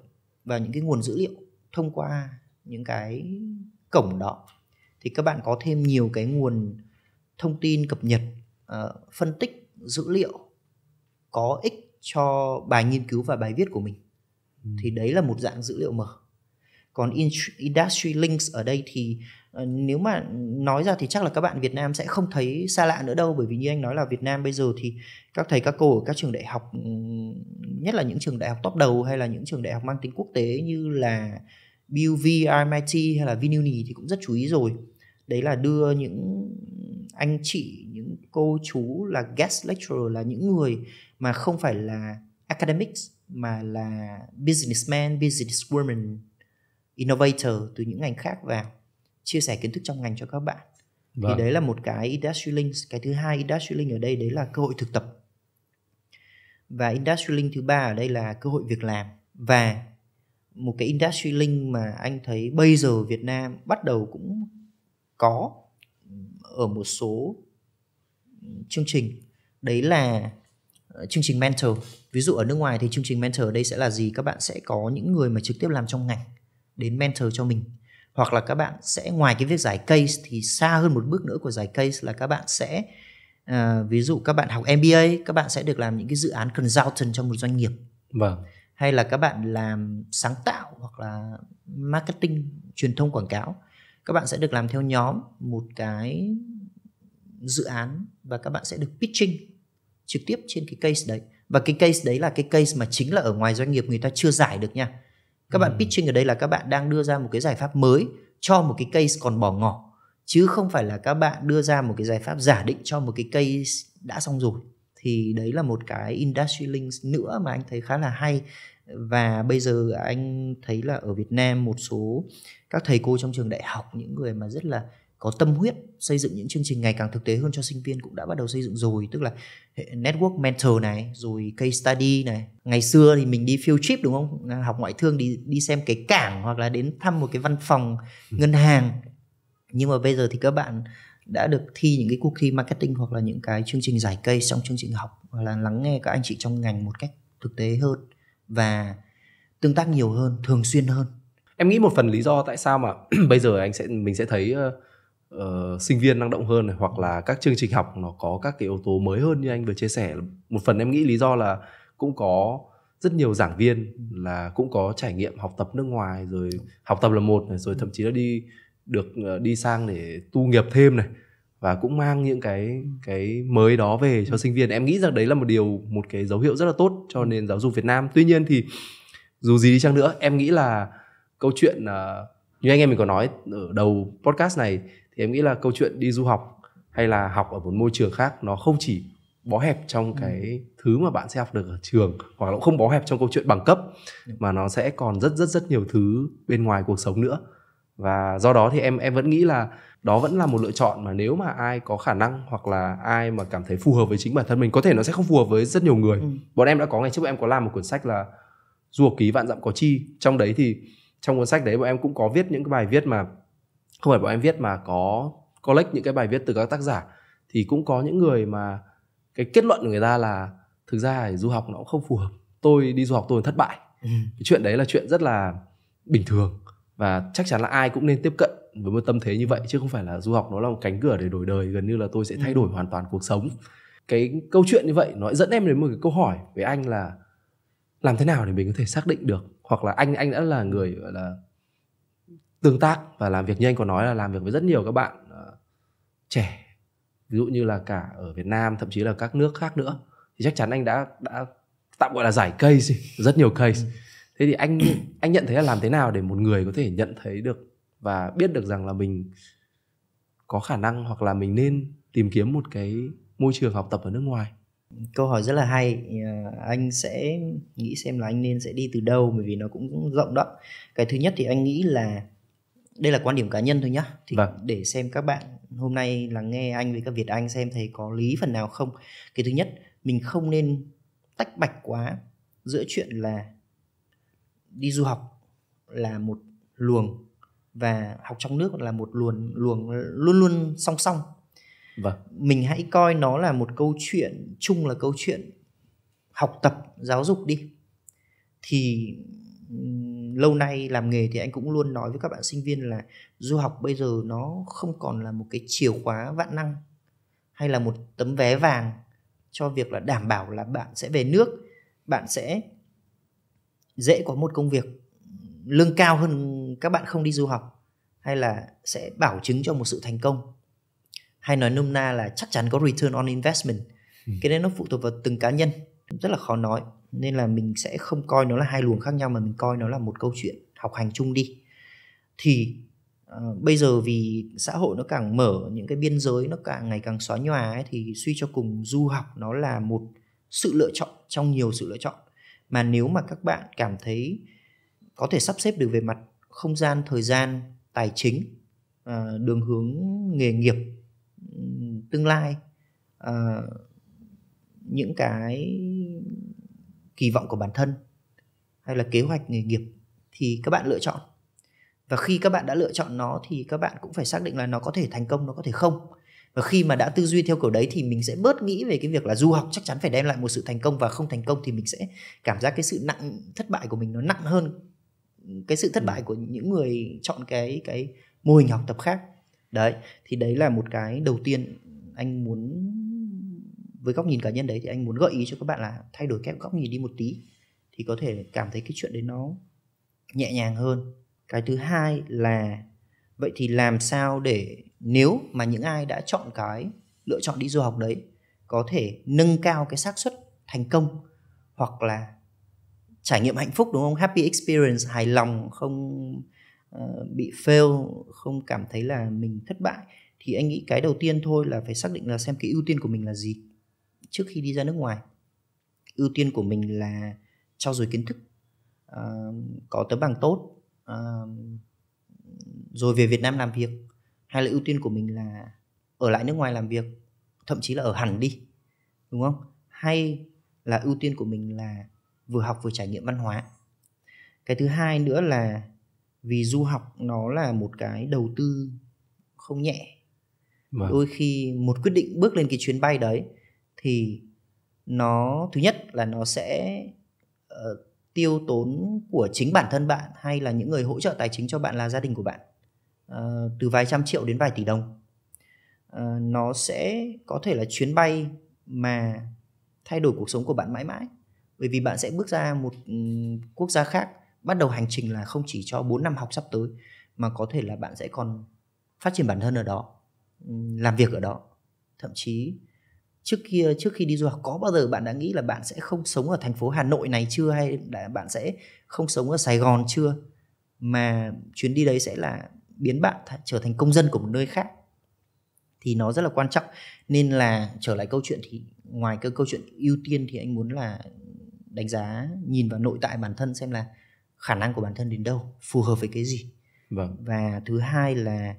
và những cái nguồn dữ liệu thông qua những cái cổng đó thì các bạn có thêm nhiều cái nguồn thông tin cập nhật ờ, phân tích dữ liệu có ích cho bài nghiên cứu và bài viết của mình ừ. thì đấy là một dạng dữ liệu mở còn industry links ở đây thì ờ, nếu mà nói ra thì chắc là các bạn Việt Nam sẽ không thấy xa lạ nữa đâu bởi vì như anh nói là Việt Nam bây giờ thì các thầy các cô ở các trường đại học ừ, nhất là những trường đại học top đầu hay là những trường đại học mang tính quốc tế như là BUV, RMIT hay là Vinuni thì cũng rất chú ý rồi đấy là đưa những anh chị những cô chú là guest lecturer là những người mà không phải là academics mà là businessman businesswoman innovator từ những ngành khác vào chia sẻ kiến thức trong ngành cho các bạn vâng. thì đấy là một cái industry link cái thứ hai industry link ở đây đấy là cơ hội thực tập và industry link thứ ba ở đây là cơ hội việc làm và một cái industry link mà anh thấy bây giờ Việt Nam bắt đầu cũng có ở một số chương trình đấy là ờ, chương trình mentor ví dụ ở nước ngoài thì chương trình mentor ở đây sẽ là gì các bạn sẽ có những người mà trực tiếp làm trong ngành đến mentor cho mình hoặc là các bạn sẽ ngoài cái việc giải case thì xa hơn một bước nữa của giải case là các bạn sẽ uh, ví dụ các bạn học MBA các bạn sẽ được làm những cái dự án consultant cho một doanh nghiệp vâng hay là các bạn làm sáng tạo hoặc là marketing truyền thông quảng cáo các bạn sẽ được làm theo nhóm một cái dự án và các bạn sẽ được pitching trực tiếp trên cái case đấy và cái case đấy là cái case mà chính là ở ngoài doanh nghiệp người ta chưa giải được nha các bạn ừ. pitching ở đây là các bạn đang đưa ra một cái giải pháp mới cho một cái case còn bỏ ngỏ chứ không phải là các bạn đưa ra một cái giải pháp giả định cho một cái case đã xong rồi thì đấy là một cái industry links nữa mà anh thấy khá là hay và bây giờ anh thấy là ở Việt Nam một số các thầy cô trong trường đại học những người mà rất là có tâm huyết xây dựng những chương trình ngày càng thực tế hơn cho sinh viên cũng đã bắt đầu xây dựng rồi tức là network mentor này rồi case study này ngày xưa thì mình đi field trip đúng không à, học ngoại thương đi đi xem cái cảng hoặc là đến thăm một cái văn phòng ừ. ngân hàng nhưng mà bây giờ thì các bạn đã được thi những cái cuộc thi marketing hoặc là những cái chương trình giải cây trong chương trình học hoặc là lắng nghe các anh chị trong ngành một cách thực tế hơn và tương tác nhiều hơn thường xuyên hơn em nghĩ một phần lý do tại sao mà bây giờ anh sẽ mình sẽ thấy uh uh, sinh viên năng động hơn này hoặc là các chương trình học nó có các cái yếu tố mới hơn như anh vừa chia sẻ một phần em nghĩ lý do là cũng có rất nhiều giảng viên là cũng có trải nghiệm học tập nước ngoài rồi học tập là một rồi thậm chí là đi được ờ, đi sang để tu nghiệp thêm này và cũng mang những cái cái mới đó về cho sinh viên em nghĩ rằng đấy là một điều một cái dấu hiệu rất là tốt cho nền giáo dục Việt Nam tuy nhiên thì dù gì đi chăng nữa em nghĩ là câu chuyện ờ, như anh em mình có nói ở đầu podcast này thì em nghĩ là câu chuyện đi du học hay là học ở một môi trường khác nó không chỉ bó hẹp trong ừ. cái thứ mà bạn sẽ học được ở trường hoặc là cũng không bó hẹp trong câu chuyện bằng cấp mà nó sẽ còn rất rất rất nhiều thứ bên ngoài cuộc sống nữa và do đó thì em em vẫn nghĩ là đó vẫn là một lựa chọn mà nếu mà ai có khả năng hoặc là ai mà cảm thấy phù hợp với chính bản thân mình có thể nó sẽ không phù hợp với rất nhiều người ừ. bọn em đã có ngày trước bọn em có làm một cuốn sách là du học ký vạn dặm có chi trong đấy thì trong cuốn sách đấy bọn em cũng có viết những cái bài viết mà không phải bọn em viết mà có collect những cái bài viết từ các tác giả thì cũng có những người mà cái kết luận của người ta là thực ra du học nó cũng không phù hợp tôi đi du học tôi thất bại ừ. cái chuyện đấy là chuyện rất là bình thường và chắc chắn là ai cũng nên tiếp cận với một tâm thế như vậy chứ không phải là du học nó là một cánh cửa để đổi đời gần như là tôi sẽ thay ừ. đổi ừ. hoàn toàn cuộc sống cái câu chuyện như vậy nó dẫn em đến một cái câu hỏi với anh là làm thế nào để mình có thể xác định được hoặc là anh anh đã là người gọi là tương tác và làm việc như anh có nói là làm việc với rất nhiều các bạn uh, trẻ ví dụ như là cả ở Việt Nam thậm chí là các nước khác nữa thì chắc chắn anh đã đã tạm gọi là giải case rất nhiều case ừ. thế thì anh anh nhận thấy là làm thế nào để một người có thể nhận thấy được và biết được rằng là mình có khả năng hoặc là mình nên tìm kiếm một cái môi trường học tập ở nước ngoài câu hỏi rất là hay ờ, anh sẽ nghĩ xem là anh nên sẽ đi từ đâu bởi vì nó cũng rộng đó cái thứ nhất thì anh nghĩ là đây là quan điểm cá nhân thôi nhá thì vâng. để xem các bạn hôm nay lắng nghe anh với các Việt Anh xem thấy có lý phần nào không cái thứ nhất mình không nên tách bạch quá giữa chuyện là đi du học là một luồng và học trong nước là một luồng luồng luôn luôn song song vâng. mình hãy coi nó là một câu chuyện chung là câu chuyện học tập giáo dục đi thì lâu nay làm nghề thì anh cũng luôn nói với các bạn sinh viên là du học bây giờ nó không còn là một cái chìa khóa vạn năng hay là một tấm vé vàng cho việc là đảm bảo là bạn sẽ về nước bạn sẽ dễ có một công việc lương cao hơn các bạn không đi du học hay là sẽ bảo chứng cho một sự thành công hay nói nôm na là chắc chắn có return on investment ừ. cái đấy nó phụ thuộc vào từng cá nhân rất là khó nói nên là mình sẽ không coi nó là hai luồng khác nhau mà mình coi nó là một câu chuyện học hành chung đi thì uh, bây giờ vì xã hội nó càng mở những cái biên giới nó càng ngày càng xóa nhòa ấy, thì suy cho cùng du học nó là một sự lựa chọn trong nhiều sự lựa chọn mà nếu mà các bạn cảm thấy có thể sắp xếp được về mặt không gian thời gian tài chính uh, đường hướng nghề nghiệp tương lai uh, những cái kỳ vọng của bản thân hay là kế hoạch nghề nghiệp thì các bạn lựa chọn và khi các bạn đã lựa chọn nó thì các bạn cũng phải xác định là nó có thể thành công nó có thể không và khi mà đã tư duy theo kiểu đấy thì mình sẽ bớt nghĩ về cái việc là du học chắc chắn phải đem lại một sự thành công và không thành công thì mình sẽ cảm giác cái sự nặng thất bại của mình nó nặng hơn cái sự thất ừ. bại của những người chọn cái cái mô hình học tập khác đấy thì đấy là một cái đầu tiên anh muốn với góc nhìn cá nhân đấy thì anh muốn gợi ý cho các bạn là thay đổi cái góc nhìn đi một tí thì có thể cảm thấy cái chuyện đấy nó nhẹ nhàng hơn cái thứ hai là vậy thì làm sao để nếu mà những ai đã chọn cái lựa chọn đi du học đấy có thể nâng cao cái xác suất thành công hoặc là trải nghiệm hạnh phúc đúng không happy experience hài lòng không uh, bị fail không cảm thấy là mình thất bại thì anh nghĩ cái đầu tiên thôi là phải xác định là xem cái ưu tiên của mình là gì trước khi đi ra nước ngoài ưu tiên của mình là trao dồi kiến thức uh, có tấm bằng tốt uh, rồi về Việt Nam làm việc hay là ưu tiên của mình là ở lại nước ngoài làm việc thậm chí là ở hẳn đi đúng không hay là ưu tiên của mình là vừa học vừa trải nghiệm văn hóa cái thứ hai nữa là vì du học nó là một cái đầu tư không nhẹ vâng. đôi khi một quyết định bước lên cái chuyến bay đấy thì nó thứ nhất là nó sẽ uh, tiêu tốn của chính bản thân bạn hay là những người hỗ trợ tài chính cho bạn là gia đình của bạn uh, từ vài trăm triệu đến vài tỷ đồng uh, nó sẽ có thể là chuyến bay mà thay đổi cuộc sống của bạn mãi mãi bởi vì bạn sẽ bước ra một um, quốc gia khác bắt đầu hành trình là không chỉ cho 4 năm học sắp tới mà có thể là bạn sẽ còn phát triển bản thân ở đó ừ, làm việc ở đó thậm chí trước kia trước khi đi du học có bao giờ bạn đã nghĩ là bạn sẽ không sống ở thành phố Hà Nội này chưa hay là bạn sẽ không sống ở Sài Gòn chưa mà chuyến đi đấy sẽ là biến bạn th- trở thành công dân của một nơi khác thì nó rất là quan trọng nên là trở lại câu chuyện thì ngoài cái câu chuyện ưu tiên thì anh muốn là đánh giá nhìn vào nội tại bản thân xem là khả năng của bản thân đến đâu phù hợp với cái gì vâng. và thứ hai là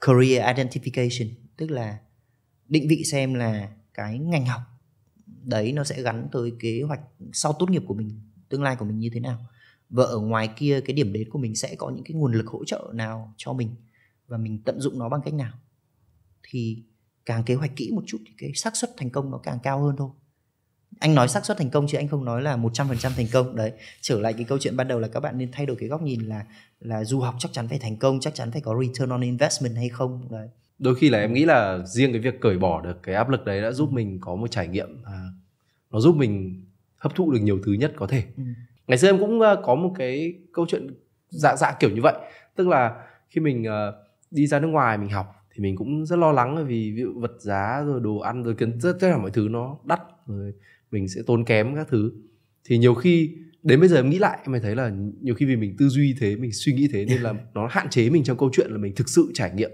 career identification tức là định vị xem là cái ngành học đấy nó sẽ gắn tới kế hoạch sau tốt nghiệp của mình tương lai của mình như thế nào và ở ngoài kia cái điểm đến của mình sẽ có những cái nguồn lực hỗ trợ nào cho mình và mình tận dụng nó bằng cách nào thì càng kế hoạch kỹ một chút thì cái xác suất thành công nó càng cao hơn thôi anh nói xác suất thành công chứ anh không nói là 100% thành công đấy trở lại cái câu chuyện ban đầu là các bạn nên thay đổi cái góc nhìn là là du học chắc chắn phải thành công chắc chắn phải có return on investment hay không đấy đôi khi là em ừ. nghĩ là riêng cái việc cởi bỏ được cái áp lực đấy đã giúp ừ. mình có một trải nghiệm à, nó giúp mình hấp thụ được nhiều thứ nhất có thể ừ. ngày xưa em cũng à, có một cái câu chuyện dạ dạ kiểu như vậy tức là khi mình uh, đi ra nước ngoài mình học thì mình cũng rất lo lắng vì ví dụ vật giá rồi đồ ăn rồi kiến rất tất cả mọi thứ nó đắt rồi mình sẽ tốn kém các thứ thì nhiều khi đến bây giờ em nghĩ lại em mới thấy là nhiều khi vì mình tư duy thế mình suy nghĩ thế nên là nó hạn chế mình trong câu chuyện là mình thực sự trải nghiệm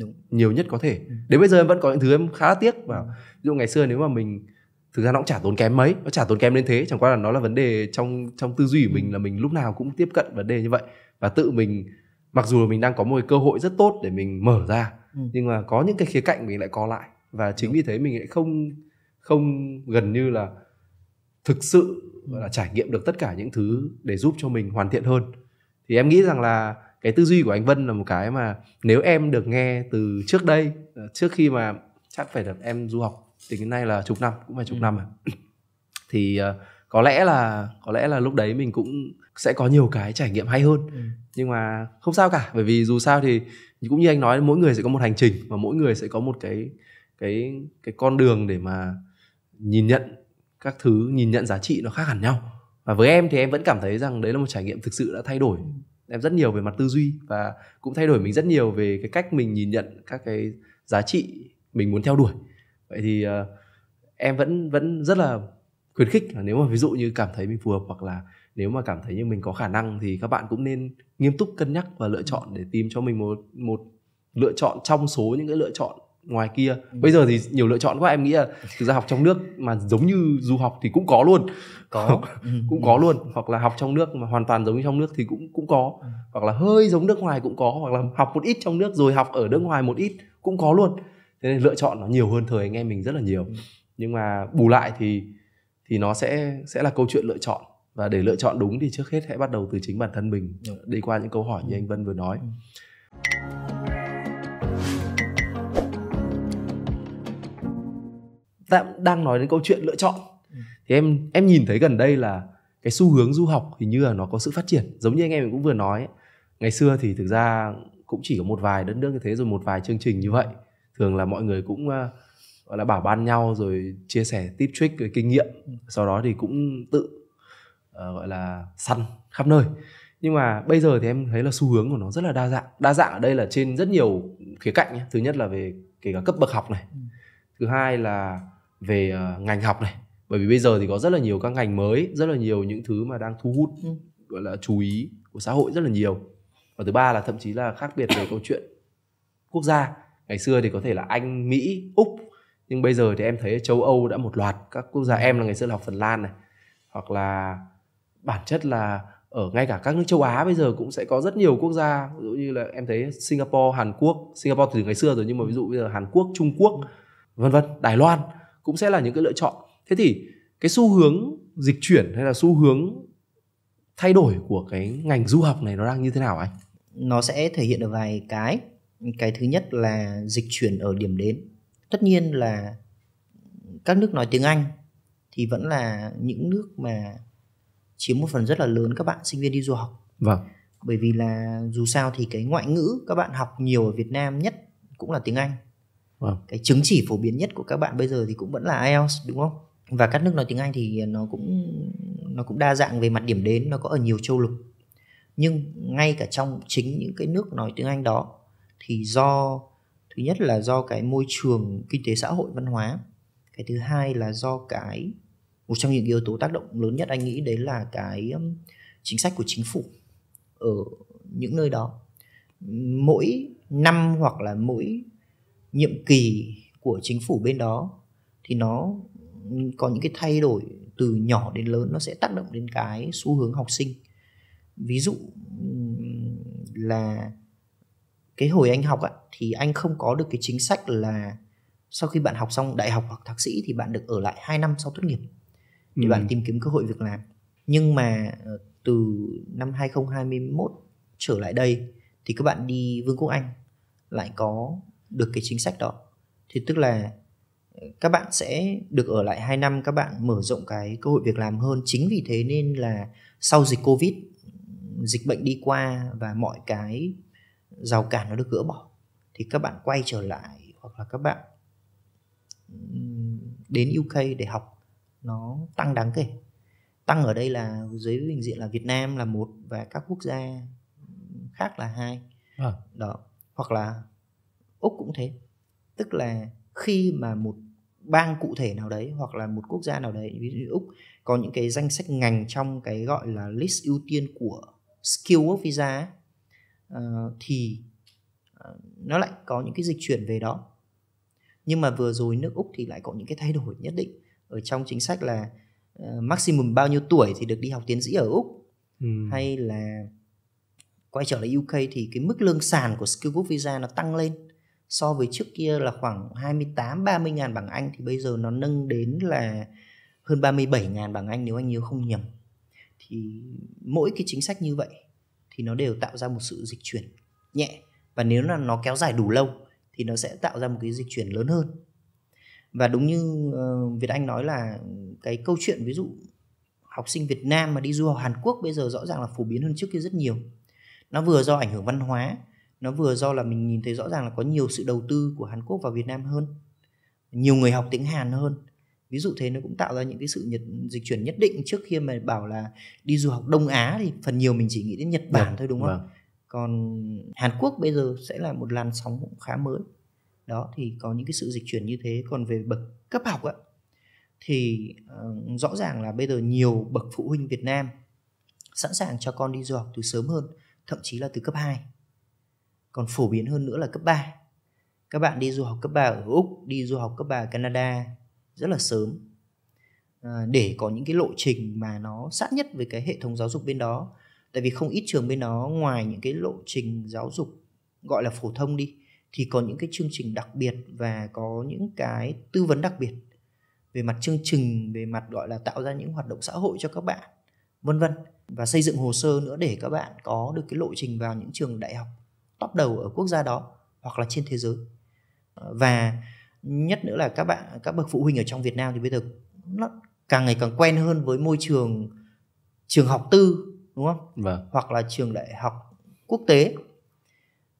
Đúng. nhiều nhất có thể ừ. đến bây giờ em vẫn có những thứ em khá là tiếc và ừ. ví dụ ngày xưa nếu mà mình thực ra nó cũng chả tốn kém mấy nó chả tốn kém đến thế chẳng qua là nó là vấn đề trong trong tư duy của mình ừ. là mình lúc nào cũng tiếp cận vấn đề như vậy và tự mình mặc dù là mình đang có một cơ hội rất tốt để mình mở ra ừ. nhưng mà có những cái khía cạnh mình lại có lại và chính Đúng. vì thế mình lại không không gần như là thực sự ừ. là trải nghiệm được tất cả những thứ để giúp cho mình hoàn thiện hơn thì em nghĩ rằng là cái tư duy của anh Vân là một cái mà nếu em được nghe từ trước đây ờ, trước khi mà chắc phải được em du học thì đến nay là chục năm cũng phải chục ừ. năm à thì ờ, có lẽ là có lẽ là lúc đấy mình cũng sẽ có nhiều cái trải nghiệm hay hơn ừ. nhưng mà không sao cả bởi vì dù sao thì cũng như anh nói mỗi người sẽ có một hành trình và mỗi người sẽ có một cái cái cái con đường để mà nhìn nhận các thứ nhìn nhận giá trị nó khác hẳn nhau và với em thì em vẫn cảm thấy rằng đấy là một trải nghiệm thực sự đã thay đổi ừ em rất nhiều về mặt tư duy và cũng thay đổi mình rất nhiều về cái cách mình nhìn nhận các cái giá trị mình muốn theo đuổi vậy thì uh, em vẫn vẫn rất là khuyến khích là nếu mà ví dụ như cảm thấy mình phù hợp hoặc là nếu mà cảm thấy như mình có khả năng thì các bạn cũng nên nghiêm túc cân nhắc và lựa chọn để tìm cho mình một một lựa chọn trong số những cái lựa chọn ngoài kia ừ. bây giờ thì nhiều lựa chọn quá em nghĩ là thực ra học trong nước mà giống như du học thì cũng có luôn có ừ. cũng có luôn hoặc là học trong nước mà hoàn toàn giống như trong nước thì cũng cũng có ừ. hoặc là hơi giống nước ngoài cũng có hoặc là học một ít trong nước rồi học ở nước ngoài một ít cũng có luôn thế nên lựa chọn nó nhiều hơn thời anh em mình rất là nhiều nhưng mà bù lại thì thì nó sẽ sẽ là câu chuyện lựa chọn và để lựa chọn đúng thì trước hết hãy bắt đầu từ chính bản thân mình đi qua những câu hỏi như anh Vân vừa nói ta dạ, đang nói đến câu chuyện lựa chọn ừ. thì em em nhìn thấy gần đây là cái xu hướng du học hình như là nó có sự phát triển giống như anh em mình cũng vừa nói ấy. ngày xưa thì thực ra cũng chỉ có một vài đất nước như thế rồi một vài chương trình như vậy thường là mọi người cũng uh, gọi là bảo ban nhau rồi chia sẻ tip trick rồi kinh nghiệm ừ. sau đó thì cũng tự uh, gọi là săn khắp nơi nhưng mà bây giờ thì em thấy là xu hướng của nó rất là đa dạng đa dạng ở đây là trên rất nhiều khía cạnh nhé. thứ nhất là về kể cả cấp bậc học này ừ. thứ hai là về ờ, ngành học này bởi vì bây giờ thì có rất là nhiều các ngành mới rất là nhiều những thứ mà đang thu hút ừ. gọi là chú ý của xã hội rất là nhiều và thứ ba là thậm chí là khác biệt về câu chuyện quốc gia ngày xưa thì có thể là anh mỹ úc nhưng bây giờ thì em thấy châu âu đã một loạt các quốc gia em là ngày xưa là học phần lan này hoặc là bản chất là ở ngay cả các nước châu Á bây giờ cũng sẽ có rất nhiều quốc gia ví dụ như là em thấy Singapore, Hàn Quốc, Singapore từ ngày xưa rồi nhưng mà ví dụ bây giờ Hàn Quốc, Trung Quốc, vân vân, Đài Loan cũng sẽ là những cái lựa chọn thế thì cái xu hướng dịch chuyển hay là xu hướng thay đổi của cái ngành du học này nó đang như thế nào anh nó sẽ thể hiện được vài cái cái thứ nhất là dịch chuyển ở điểm đến tất nhiên là các nước nói tiếng anh thì vẫn là những nước mà chiếm một phần rất là lớn các bạn sinh viên đi du học vâng bởi vì là dù sao thì cái ngoại ngữ các bạn học nhiều ở việt nam nhất cũng là tiếng anh Wow. Vâng. Cái chứng chỉ phổ biến nhất của các bạn bây giờ thì cũng vẫn là IELTS đúng không? Và các nước nói tiếng Anh thì nó cũng nó cũng đa dạng về mặt điểm đến, nó có ở nhiều châu lục. Nhưng ngay cả trong chính những cái nước nói tiếng Anh đó thì do thứ nhất là do cái môi trường kinh tế xã hội văn hóa, cái thứ hai là do cái một trong những yếu tố tác động lớn nhất anh nghĩ đấy là cái um, chính sách của chính phủ ở những nơi đó mỗi năm hoặc là mỗi nhiệm kỳ của chính phủ bên đó thì nó có những cái thay đổi từ nhỏ đến lớn nó sẽ tác động đến cái xu hướng học sinh ví dụ là cái hồi anh học ạ thì anh không có được cái chính sách là sau khi bạn học xong đại học hoặc thạc sĩ thì bạn được ở lại 2 năm sau tốt nghiệp để ừ. bạn tìm kiếm cơ hội việc làm nhưng mà ờ, từ năm 2021 trở lại đây thì các bạn đi Vương quốc Anh lại có được cái chính sách đó thì tức là ờ, các bạn sẽ được ở lại 2 năm các bạn mở rộng cái cơ hội việc làm hơn chính vì thế nên là sau dịch covid dịch bệnh đi qua và mọi cái rào cản nó được gỡ bỏ thì các bạn quay trở lại hoặc là các bạn đến UK để học nó tăng đáng kể tăng ở đây là dưới bình diện là Việt Nam là một và các quốc gia khác là hai à. đó hoặc là úc cũng thế tức là khi mà một bang cụ thể nào đấy hoặc là một quốc gia nào đấy ví dụ như úc có những cái danh sách ngành trong cái gọi là list ưu tiên của skill work visa ờ, thì ờ, nó lại có những cái dịch chuyển về đó nhưng mà vừa rồi nước úc thì lại có những cái thay đổi nhất định ở trong chính sách là ờ, maximum bao nhiêu tuổi thì được đi học tiến sĩ ở úc ừ. hay là quay trở lại uk thì cái mức lương sàn của skill work visa nó tăng lên so với trước kia là khoảng 28 30 ngàn bảng Anh thì bây giờ nó nâng đến là hơn 37 ngàn bảng Anh nếu anh nhớ không nhầm thì mỗi cái chính sách như vậy thì nó đều tạo ra một sự dịch chuyển nhẹ và nếu là nó kéo dài đủ lâu thì nó sẽ tạo ra một cái dịch chuyển lớn hơn và đúng như ờ, Việt Anh nói là cái câu chuyện ví dụ học sinh Việt Nam mà đi du học Hàn Quốc bây giờ rõ ràng là phổ biến hơn trước kia rất nhiều nó vừa do ảnh hưởng văn hóa nó vừa do là mình nhìn thấy rõ ràng là có nhiều sự đầu tư của Hàn Quốc vào Việt Nam hơn nhiều người học tiếng Hàn hơn ví dụ thế nó cũng tạo ra những cái sự nhật, dịch chuyển nhất định trước khi mà bảo là đi du học Đông Á thì phần nhiều mình chỉ nghĩ đến Nhật Bản vâng, thôi đúng không vâng. còn Hàn Quốc bây giờ sẽ là một làn sóng cũng khá mới đó thì có những cái sự dịch chuyển như thế còn về bậc cấp học ạ thì uh, rõ ràng là bây giờ nhiều bậc phụ huynh Việt Nam sẵn sàng cho con đi du học từ sớm hơn thậm chí là từ cấp 2 còn phổ biến hơn nữa là cấp 3 các bạn đi du học cấp 3 ở Úc đi du học cấp 3 ở Canada rất là sớm à, để có những cái lộ trình mà nó sát nhất với cái hệ thống giáo dục bên đó tại vì không ít trường bên đó ngoài những cái lộ trình giáo dục gọi là phổ thông đi thì có những cái chương trình đặc biệt và có những cái tư vấn đặc biệt về mặt chương trình về mặt gọi là tạo ra những hoạt động xã hội cho các bạn vân vân và xây dựng hồ sơ nữa để các bạn có được cái lộ trình vào những trường đại học top đầu ở quốc gia đó hoặc là trên thế giới ờ, và nhất nữa là các bạn các bậc phụ huynh ở trong Việt Nam thì bây giờ nó càng ngày càng quen hơn với môi trường trường học tư đúng không vâng. hoặc là trường đại học quốc tế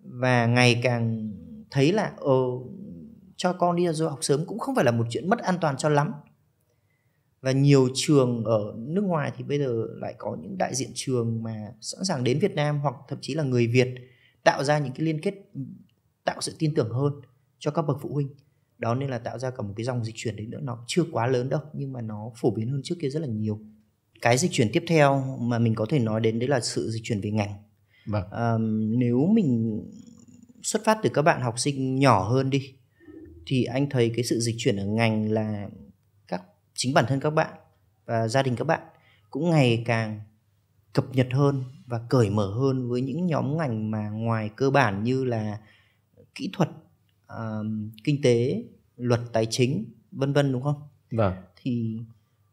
và ngày càng thấy là ờ, cho con đi du học sớm cũng không phải là một chuyện mất an toàn cho lắm và nhiều trường ở nước ngoài thì bây giờ lại có những đại diện trường mà sẵn sàng đến Việt Nam hoặc thậm chí là người Việt tạo ra những cái liên kết tạo sự tin tưởng hơn cho các bậc phụ huynh đó nên là tạo ra cả một cái dòng dịch chuyển đấy nữa nó chưa quá lớn đâu nhưng mà nó phổ biến hơn trước kia rất là nhiều cái dịch chuyển tiếp theo mà mình có thể nói đến đấy là sự dịch chuyển về ngành vâng. à, nếu mình xuất phát từ các bạn học sinh nhỏ hơn đi thì anh thấy cái sự dịch chuyển ở ngành là các chính bản thân các bạn và gia đình các bạn cũng ngày càng cập nhật hơn và cởi mở hơn với những nhóm ngành mà ngoài cơ bản như là kỹ thuật uh, kinh tế luật tài chính vân vân đúng không vâng thì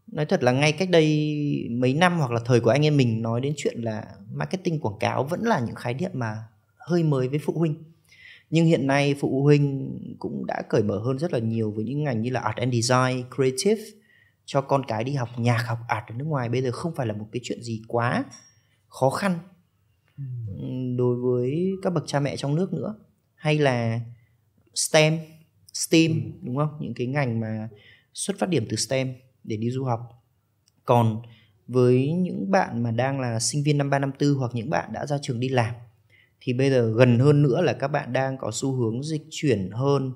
nói thật là ngay cách đây mấy năm hoặc là thời của anh em mình nói đến chuyện là marketing quảng cáo vẫn là những khái niệm mà hơi mới với phụ huynh nhưng hiện nay phụ huynh cũng đã cởi mở hơn rất là nhiều với những ngành như là art and design creative cho con cái đi học nhạc học art ở nước ngoài bây giờ không phải là một cái chuyện gì quá khó khăn ừ. đối với các bậc cha mẹ trong nước nữa hay là STEM, STEAM ừ. đúng không? Những cái ngành mà xuất phát điểm từ STEM để đi du học. Còn với những bạn mà đang là sinh viên năm ba năm tư hoặc những bạn đã ra trường đi làm thì bây giờ gần hơn nữa là các bạn đang có xu hướng dịch chuyển hơn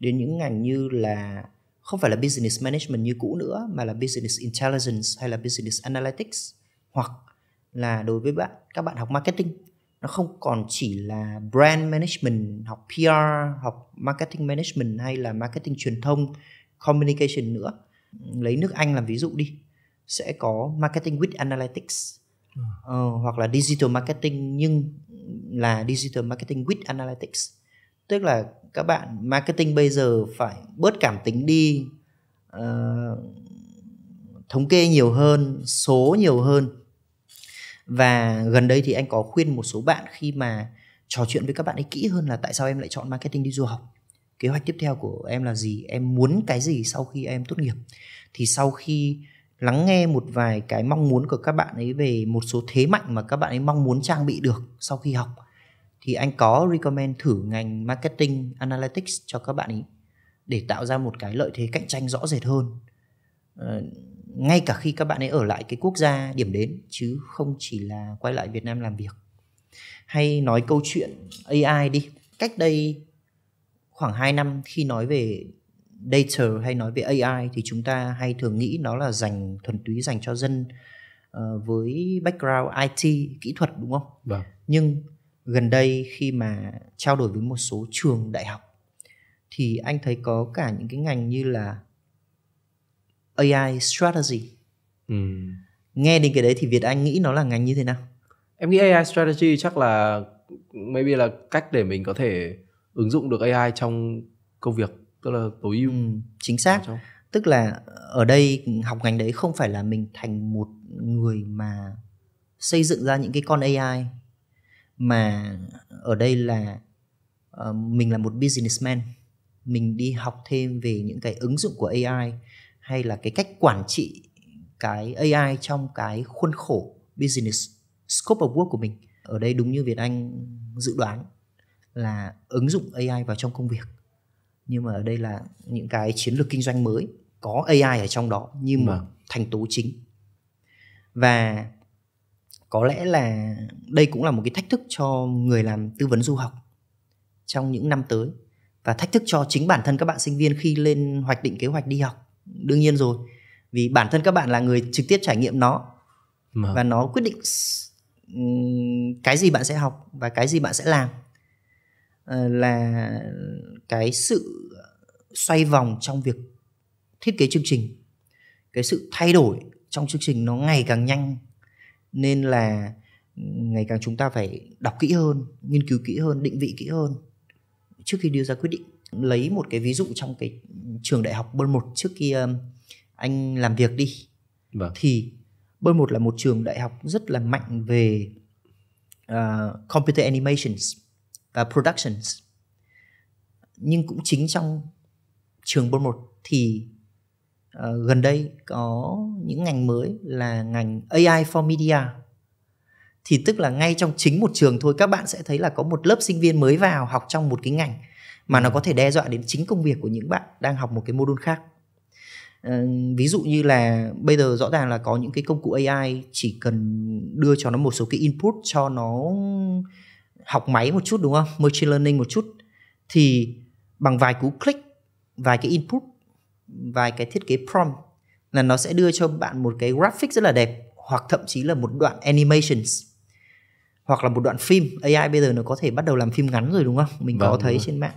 đến những ngành như là không phải là business management như cũ nữa mà là business intelligence hay là business analytics hoặc là đối với bạn các bạn học marketing nó không còn chỉ là brand management học PR học marketing management hay là marketing truyền thông communication nữa lấy nước Anh làm ví dụ đi sẽ có marketing with analytics ừ. ờ, hoặc là digital marketing nhưng là digital marketing with analytics tức là các bạn marketing bây giờ phải bớt cảm tính đi uh, thống kê nhiều hơn số nhiều hơn và gần đây thì anh có khuyên một số bạn khi mà trò chuyện với các bạn ấy kỹ hơn là tại sao em lại chọn marketing đi du học kế hoạch tiếp theo của em là gì em muốn cái gì sau khi em tốt nghiệp thì sau khi lắng nghe một vài cái mong muốn của các bạn ấy về một số thế mạnh mà các bạn ấy mong muốn trang bị được sau khi học thì anh có recommend thử ngành marketing analytics cho các bạn ý để tạo ra một cái lợi thế cạnh tranh rõ rệt hơn uh, ngay cả khi các bạn ấy ở lại cái quốc gia điểm đến chứ không chỉ là quay lại Việt Nam làm việc hay nói câu chuyện AI đi cách đây khoảng 2 năm khi nói về data hay nói về AI thì chúng ta hay thường nghĩ nó là dành thuần túy dành cho dân uh, với background IT kỹ thuật đúng không? Vâng. Nhưng gần đây khi mà trao đổi với một số trường đại học thì anh thấy có cả những cái ngành như là AI strategy. Ừ. Nghe đến cái đấy thì Việt Anh nghĩ nó là ngành như thế nào? Em nghĩ AI strategy chắc là maybe là cách để mình có thể ứng dụng được AI trong công việc tức là tối ưu. Ừ, chính xác. Trong. Dạ, tức là ở đây học ngành đấy không phải là mình thành một người mà xây dựng ra những cái con AI mà ở đây là uh, mình là một businessman mình đi học thêm về những cái ứng dụng của AI hay là cái cách quản trị cái AI trong cái khuôn khổ business scope of work của mình ở đây đúng như Việt Anh dự đoán là ứng dụng AI vào trong công việc nhưng mà ở đây là những cái chiến lược kinh doanh mới có AI ở trong đó như một vâng. thành tố chính và có lẽ là đây cũng là một cái thách thức cho người làm tư vấn du học trong những năm tới và thách thức cho chính bản thân các bạn sinh viên khi lên hoạch định kế hoạch đi học đương nhiên rồi vì bản thân các bạn là người trực tiếp trải nghiệm nó mà. Vâng. và nó quyết định cái gì bạn sẽ học và cái gì bạn sẽ làm ờ, là cái sự xoay vòng trong việc thiết kế chương trình cái sự thay đổi trong chương trình nó ngày càng nhanh nên là ngày càng chúng ta phải đọc kỹ hơn nghiên cứu kỹ hơn định vị kỹ hơn trước khi đưa ra quyết định lấy một cái ví dụ trong cái trường đại học Bơn một trước khi um, anh làm việc đi vâng. thì Bơn một là một trường đại học rất là mạnh về uh, computer animations và productions nhưng cũng chính trong trường Bơn một thì uh, gần đây có những ngành mới là ngành AI for media thì tức là ngay trong chính một trường thôi các bạn sẽ thấy là có một lớp sinh viên mới vào học trong một cái ngành mà nó có thể đe dọa đến chính công việc của những bạn đang học một cái mô đun khác ờ, ví dụ như là bây giờ rõ ràng là có những cái công cụ AI chỉ cần đưa cho nó một số cái input cho nó học máy một chút đúng không machine learning một chút thì bằng vài cú click vài cái input vài cái thiết kế prompt là nó sẽ đưa cho bạn một cái graphic rất là đẹp hoặc thậm chí là một đoạn animations hoặc là một đoạn phim AI bây giờ nó có thể bắt đầu làm phim ngắn rồi đúng không mình vâng, có thấy rồi. trên mạng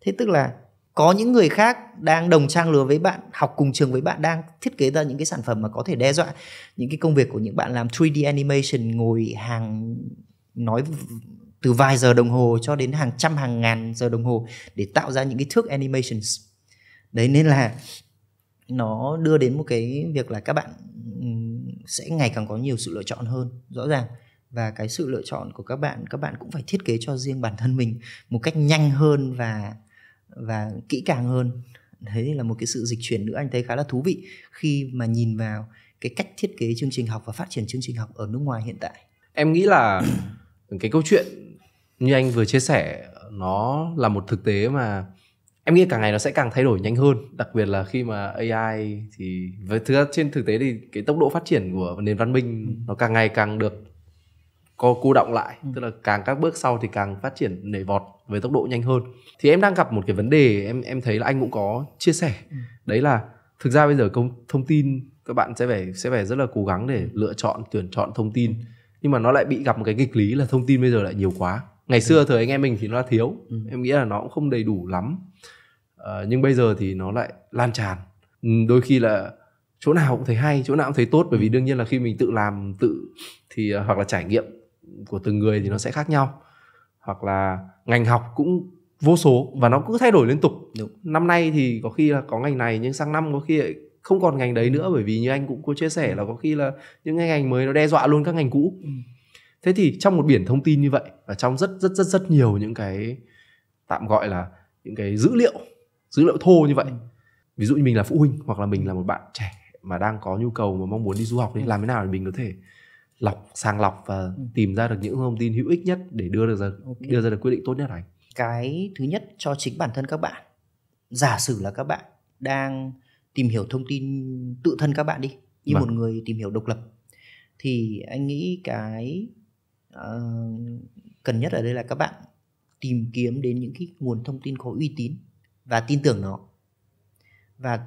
thế tức là có những người khác đang đồng trang lứa với bạn học cùng trường với bạn đang thiết kế ra những cái sản phẩm mà có thể đe dọa những cái công việc của những bạn làm 3D animation ngồi hàng nói từ vài giờ đồng hồ cho đến hàng trăm hàng ngàn giờ đồng hồ để tạo ra những cái thước animations đấy nên là nó đưa đến một cái việc là các bạn sẽ ngày càng có nhiều sự lựa chọn hơn rõ ràng và cái sự lựa chọn của các bạn các bạn cũng phải thiết kế cho riêng bản thân mình một cách nhanh hơn và và kỹ càng hơn đấy là một cái sự dịch chuyển nữa anh thấy khá là thú vị khi mà nhìn vào cái cách thiết kế chương trình học và phát triển chương trình học ở nước ngoài hiện tại em nghĩ là cái câu chuyện như anh vừa chia sẻ nó là một thực tế mà em nghĩ càng ngày nó sẽ càng thay đổi nhanh hơn đặc biệt là khi mà AI thì với thực trên thực tế thì cái tốc độ phát triển của nền văn minh ừ. nó càng ngày càng được co cô động lại ừ. tức là càng các bước sau thì càng phát triển nảy vọt với tốc độ nhanh hơn thì em đang gặp một cái vấn đề em em thấy là anh cũng có chia sẻ ừ. đấy là thực ra bây giờ công thông tin các bạn sẽ phải sẽ phải rất là cố gắng để lựa chọn tuyển chọn thông tin ừ. nhưng mà nó lại bị gặp một cái nghịch lý là thông tin bây giờ lại nhiều quá ngày xưa ừ. thời anh em mình thì nó thiếu ừ. em nghĩ là nó cũng không đầy đủ lắm Ờ, nhưng bây giờ thì nó lại lan tràn ừ, đôi khi là chỗ nào cũng thấy hay chỗ nào cũng thấy tốt bởi vì ừ. đương nhiên là khi mình tự làm tự thì ờ, hoặc là trải nghiệm của từng người thì nó sẽ khác nhau hoặc là ngành học cũng vô số và nó cứ thay đổi liên tục Đúng. năm nay thì có khi là có ngành này nhưng sang năm có khi lại không còn ngành đấy nữa bởi vì như anh cũng có chia sẻ ừ. là có khi là những cái ngành mới nó đe dọa luôn các ngành cũ ừ. thế thì trong một biển thông tin như vậy và trong rất rất rất rất nhiều những cái tạm gọi là những cái dữ liệu dữ liệu thô như vậy ừ. ví dụ như mình là phụ huynh hoặc là mình là một bạn trẻ mà đang có nhu cầu mà mong muốn đi du học thì ừ. làm thế nào để mình có thể lọc sàng lọc và ừ. tìm ra được những thông tin hữu ích nhất để đưa được ra okay. đưa ra được quyết định tốt nhất này cái thứ nhất cho chính bản thân các bạn giả sử là các bạn đang tìm hiểu thông tin tự thân các bạn đi như vâng. một người tìm hiểu độc lập thì anh nghĩ cái uh, cần nhất ở đây là các bạn tìm kiếm đến những cái nguồn thông tin có uy tín và tin tưởng nó và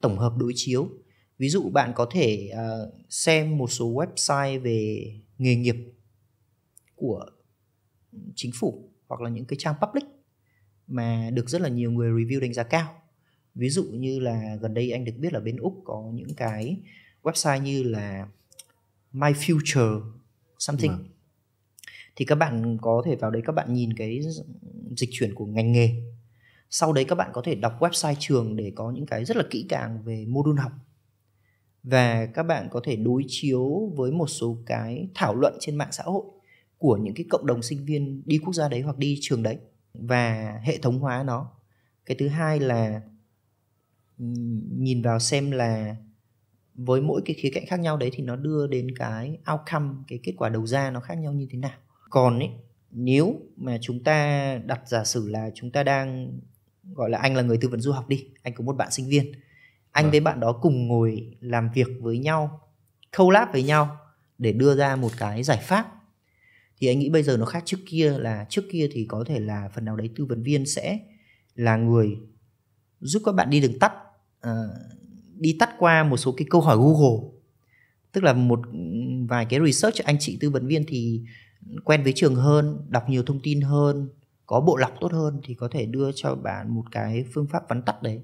tổng hợp đối chiếu ví dụ bạn có thể uh, xem một số website về nghề nghiệp của chính phủ hoặc là những cái trang public mà được rất là nhiều người review đánh giá cao ví dụ như là gần đây anh được biết là bên úc có những cái website như là my future something vâng. thì các bạn có thể vào đấy các bạn nhìn cái dịch chuyển của ngành nghề sau đấy các bạn có thể đọc website trường để có những cái rất là kỹ càng về mô đun học và các bạn có thể đối chiếu với một số cái thảo luận trên mạng xã hội của những cái cộng đồng sinh viên đi quốc gia đấy hoặc đi trường đấy và hệ thống hóa nó cái thứ hai là nhìn vào xem là với mỗi cái khía cạnh khác nhau đấy thì nó đưa đến cái outcome cái kết quả đầu ra nó khác nhau như thế nào còn ấy nếu mà chúng ta đặt giả sử là chúng ta đang gọi là anh là người tư vấn du học đi anh có một bạn sinh viên anh à. với bạn đó cùng ngồi làm việc với nhau câu lát với nhau để đưa ra một cái giải pháp thì anh nghĩ bây giờ nó khác trước kia là trước kia thì có thể là phần nào đấy tư vấn viên sẽ là người giúp các bạn đi đường tắt uh, đi tắt qua một số cái câu hỏi google tức là một vài cái research anh chị tư vấn viên thì quen với trường hơn đọc nhiều thông tin hơn có bộ lọc tốt hơn thì có thể đưa cho bạn một cái phương pháp vắn tắt đấy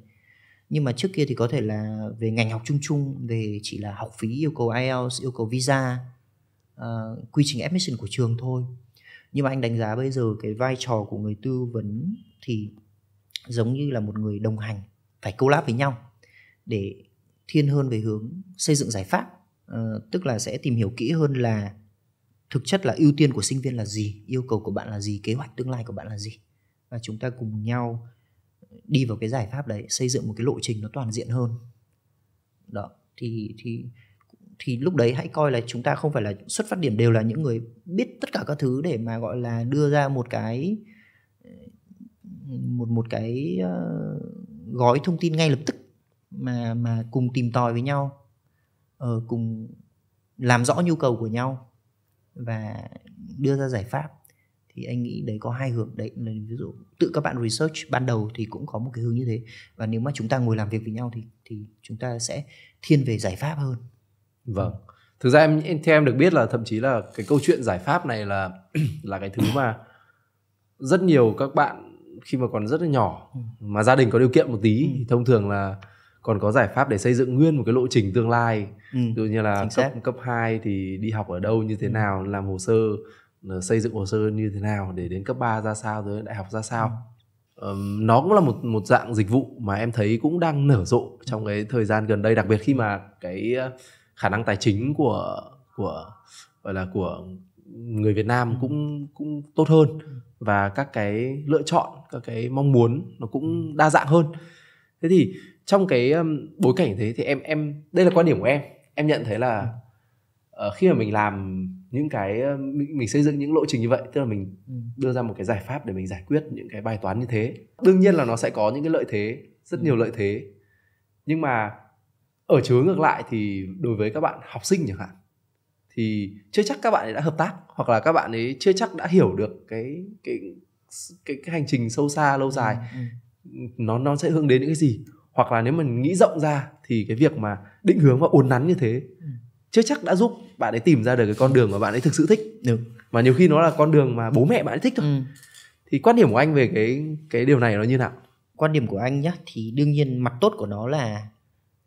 nhưng mà trước kia thì có thể là về ngành học chung chung về chỉ là học phí yêu cầu IELTS yêu cầu visa uh, quy trình admission của trường thôi nhưng mà anh đánh giá bây giờ cái vai trò của người tư vấn thì giống như là một người đồng hành phải câu lát với nhau để thiên hơn về hướng xây dựng giải pháp uh, tức là sẽ tìm hiểu kỹ hơn là thực chất là ưu tiên của sinh viên là gì yêu cầu của bạn là gì kế hoạch tương lai của bạn là gì và chúng ta cùng nhau đi vào cái giải pháp đấy xây dựng một cái lộ trình nó toàn diện hơn đó thì thì thì lúc đấy hãy coi là chúng ta không phải là xuất phát điểm đều là những người biết tất cả các thứ để mà gọi là đưa ra một cái một một cái uh, gói thông tin ngay lập tức mà mà cùng tìm tòi với nhau uh, cùng làm rõ nhu cầu của nhau và đưa ra giải pháp thì anh nghĩ đấy có hai hướng đấy là ví dụ tự các bạn research ban đầu thì cũng có một cái hướng như thế và nếu mà chúng ta ngồi làm việc với nhau thì thì chúng ta sẽ thiên về giải pháp hơn vâng thực ra em theo em được biết là thậm chí là cái câu chuyện giải pháp này là là cái thứ mà rất nhiều các bạn khi mà còn rất là nhỏ ừ. mà gia đình có điều kiện một tí ừ. thì thông thường là còn có giải pháp để xây dựng nguyên một cái lộ trình tương lai ừ, dụ như là cấp cấp 2 thì đi học ở đâu như thế ừ. nào làm hồ sơ ờ, xây dựng hồ sơ như thế nào để đến cấp 3 ra sao rồi đại học ra sao ừ. um, nó cũng là một một dạng dịch vụ mà em thấy cũng đang nở rộ trong ừ. cái thời gian gần đây đặc biệt khi mà cái ờ, khả năng tài chính của của gọi là của người Việt Nam ừ. cũng cũng tốt hơn và các cái lựa chọn các cái mong muốn nó cũng đa dạng hơn thế thì trong cái bối cảnh thế thì em em đây là quan điểm của em em nhận thấy là uh, khi mà mình làm những cái mình, mình xây dựng những lộ trình như vậy tức là mình ừ. đưa ra một cái giải pháp để mình giải quyết những cái bài toán như thế đương nhiên là nó sẽ có những cái lợi thế rất ừ. nhiều lợi thế nhưng mà ở chiều ngược lại thì đối với các bạn học sinh chẳng hạn thì chưa chắc các bạn ấy đã hợp tác hoặc là các bạn ấy chưa chắc đã hiểu được cái cái cái, cái hành trình sâu xa lâu dài ừ. nó nó sẽ hướng đến những cái gì hoặc là nếu mình nghĩ rộng ra thì cái việc mà định hướng và uốn nắn như thế ừ. chưa chắc đã giúp bạn ấy tìm ra được cái con đường mà bạn ấy thực sự thích được mà nhiều khi nó là con đường mà bố mẹ bạn ấy thích thôi ừ. thì quan điểm của anh về cái cái điều này nó như nào quan điểm của anh nhá thì đương nhiên mặt tốt của nó là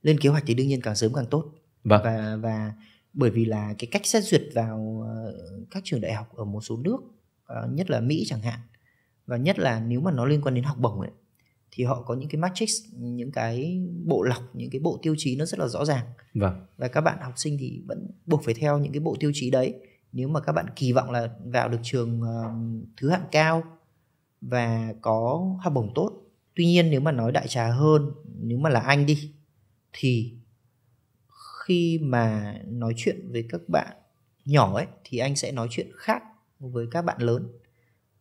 lên kế hoạch thì đương nhiên càng sớm càng tốt vâng. và và bởi vì là cái cách xét duyệt vào ờ, các trường đại học ở một số nước ờ, nhất là mỹ chẳng hạn và nhất là nếu mà nó liên quan đến học bổng ấy thì họ có những cái matrix những cái bộ lọc những cái bộ tiêu chí nó rất là rõ ràng vâng. và các bạn học sinh thì vẫn buộc phải theo những cái bộ tiêu chí đấy nếu mà các bạn kỳ vọng là vào được trường uh, thứ hạng cao và có học bổng tốt tuy nhiên nếu mà nói đại trà hơn nếu mà là anh đi thì khi mà nói chuyện với các bạn nhỏ ấy thì anh sẽ nói chuyện khác với các bạn lớn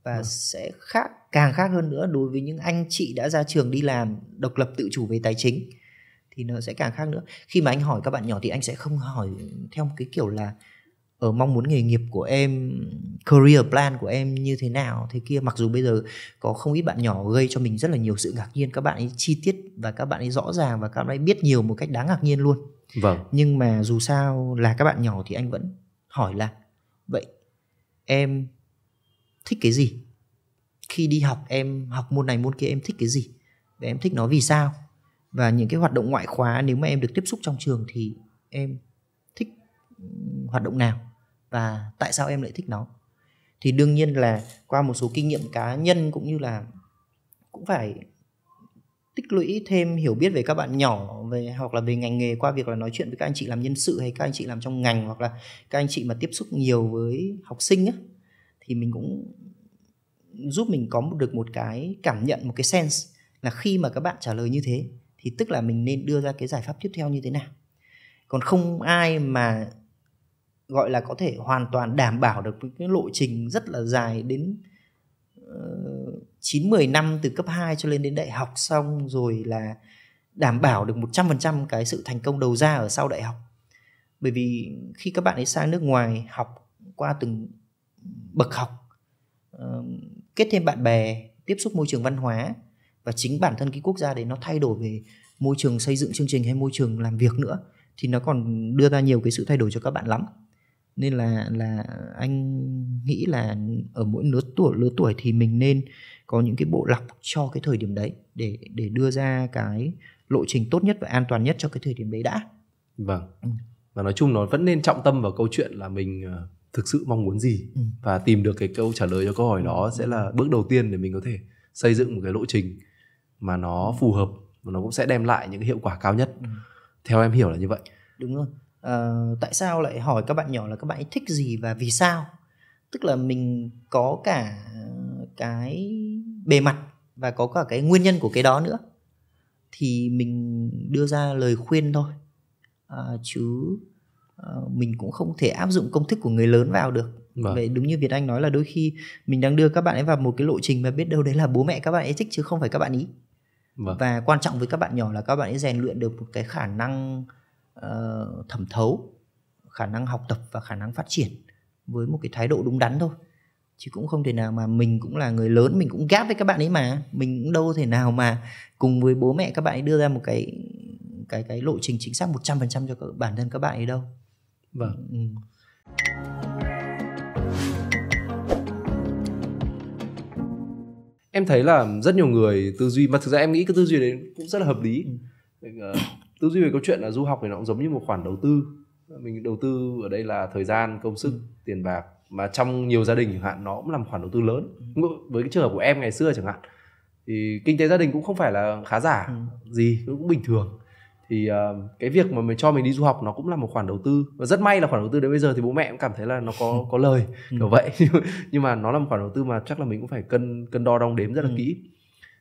và à. sẽ khác càng khác hơn nữa đối với những anh chị đã ra trường đi làm độc lập tự chủ về tài chính thì nó sẽ càng khác nữa khi mà anh hỏi các bạn nhỏ thì anh sẽ không hỏi theo một cái kiểu là ở ờ, mong muốn nghề nghiệp của em career plan của em như thế nào thế kia mặc dù bây giờ có không ít bạn nhỏ gây cho mình rất là nhiều sự ngạc nhiên các bạn ấy chi tiết và các bạn ấy rõ ràng và các bạn ấy biết nhiều một cách đáng ngạc nhiên luôn vâng nhưng mà dù sao là các bạn nhỏ thì anh vẫn hỏi là vậy em thích cái gì khi đi học em học môn này môn kia em thích cái gì và em thích nó vì sao và những cái hoạt động ngoại khóa nếu mà em được tiếp xúc trong trường thì em thích hoạt động nào và tại sao em lại thích nó thì đương nhiên là qua một số kinh nghiệm cá nhân cũng như là cũng phải tích lũy thêm hiểu biết về các bạn nhỏ về hoặc là về ngành nghề qua việc là nói chuyện với các anh chị làm nhân sự hay các anh chị làm trong ngành hoặc là các anh chị mà tiếp xúc nhiều với học sinh á thì mình cũng giúp mình có được một cái cảm nhận một cái sense là khi mà các bạn trả lời như thế thì tức là mình nên đưa ra cái giải pháp tiếp theo như thế nào còn không ai mà gọi là có thể hoàn toàn đảm bảo được cái lộ trình rất là dài đến ờ, chín uh, 10 năm từ cấp 2 cho lên đến đại học xong rồi là đảm bảo được 100% cái sự thành công đầu ra ở sau đại học. Bởi vì khi các bạn ấy sang nước ngoài học qua từng bậc học kết thêm bạn bè tiếp xúc môi trường văn hóa và chính bản thân cái quốc gia đấy nó thay đổi về môi trường xây dựng chương trình hay môi trường làm việc nữa thì nó còn đưa ra nhiều cái sự thay đổi cho các bạn lắm nên là là anh nghĩ là ở mỗi lứa tuổi lứa tuổi thì mình nên có những cái bộ lọc cho cái thời điểm đấy để để đưa ra cái lộ trình tốt nhất và an toàn nhất cho cái thời điểm đấy đã vâng ừ. và nói chung nó vẫn nên trọng tâm vào câu chuyện là mình ờ, thực sự mong muốn gì ừ. và tìm được cái câu trả lời cho câu hỏi đó sẽ là bước đầu tiên để mình có thể xây dựng một cái lộ trình mà nó ừ. phù hợp và nó cũng sẽ đem lại những hiệu quả cao nhất ừ. theo em hiểu là như vậy đúng rồi à, tại sao lại hỏi các bạn nhỏ là các bạn ấy thích gì và vì sao tức là mình có cả cái bề mặt và có cả cái nguyên nhân của cái đó nữa thì mình đưa ra lời khuyên thôi à, chứ Ờ, mình cũng không thể áp dụng công thức của người lớn vào được Vâng. Vậy đúng như Việt Anh nói là đôi khi mình đang đưa các bạn ấy vào một cái lộ trình mà biết đâu đấy là bố mẹ các bạn ấy thích chứ không phải các bạn ý. Vâng. Và quan trọng với các bạn nhỏ là các bạn ấy rèn luyện được một cái khả năng uh, thẩm thấu, khả năng học tập và khả năng phát triển với một cái thái độ đúng đắn thôi. Chứ cũng không thể nào mà mình cũng là người lớn, mình cũng gáp với các bạn ấy mà, mình cũng đâu thể nào mà cùng với bố mẹ các bạn ấy đưa ra một cái cái cái lộ trình chính xác 100% cho các, bản thân các bạn ấy đâu vâng ừ, ừ. em thấy là rất nhiều người tư duy mà thực ra em nghĩ cái tư duy đấy cũng rất là hợp lý ừ. Ờ, tư duy về câu chuyện là du học thì nó cũng giống như một khoản đầu tư mình đầu tư ở đây là thời gian công sức ừ. tiền bạc mà trong nhiều gia đình chẳng hạn nó cũng là một khoản đầu tư lớn ừ. với cái trường hợp của em ngày xưa chẳng hạn thì kinh tế gia đình cũng không phải là khá giả ừ. gì cũng bình thường thì uh, cái việc mà mình cho mình đi du học nó cũng là một khoản đầu tư và rất may là khoản đầu tư đến bây giờ thì bố mẹ cũng cảm thấy là nó có ừ. có lời ừ. kiểu vậy nhưng mà nó là một khoản đầu tư mà chắc là mình cũng phải cân cân đo đong đếm rất là ừ. kỹ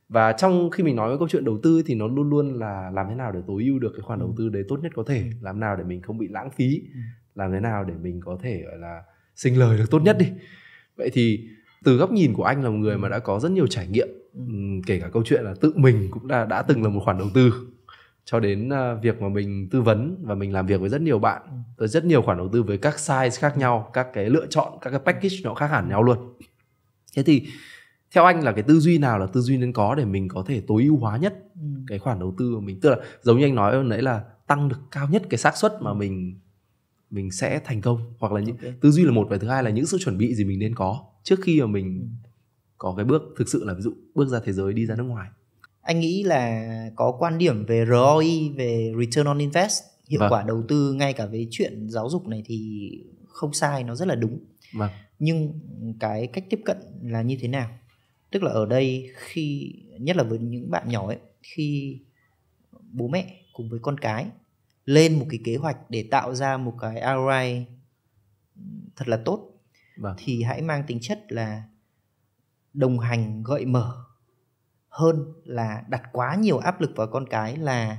và trong khi mình nói với câu chuyện đầu tư thì nó luôn luôn là làm thế nào để tối ưu được cái khoản đầu tư đấy tốt nhất có thể làm nào để mình không bị lãng phí làm thế nào để mình có thể gọi là sinh lời được tốt nhất đi vậy thì từ góc nhìn của anh là một người mà đã có rất nhiều trải nghiệm kể cả câu chuyện là tự mình cũng đã đã từng là một khoản đầu tư cho đến à, việc mà mình tư vấn và mình làm việc với rất nhiều bạn với ừ. rất nhiều khoản đầu tư với các size khác nhau các cái lựa chọn các cái package nó khác hẳn nhau luôn thế thì theo anh là cái tư duy nào là tư duy nên có để mình có thể tối ưu hóa nhất ừ. cái khoản đầu tư của mình tức là giống như anh nói nãy là tăng được cao nhất cái xác suất mà ừ. mình mình sẽ thành công hoặc là những okay. tư duy là một và thứ hai là những sự chuẩn bị gì mình nên có trước khi mà mình có cái bước thực sự là ví dụ bước ra thế giới đi ra nước ngoài anh nghĩ là có quan điểm về ROI về return on invest hiệu vâng. quả đầu tư ngay cả với chuyện giáo dục này thì không sai nó rất là đúng vâng. nhưng cái cách tiếp cận là như thế nào tức là ở đây khi nhất là với những bạn nhỏ ấy khi bố mẹ cùng với con cái lên một cái kế hoạch để tạo ra một cái ROI thật là tốt vâng. thì hãy mang tính chất là đồng hành gợi mở hơn là đặt quá nhiều áp lực vào con cái là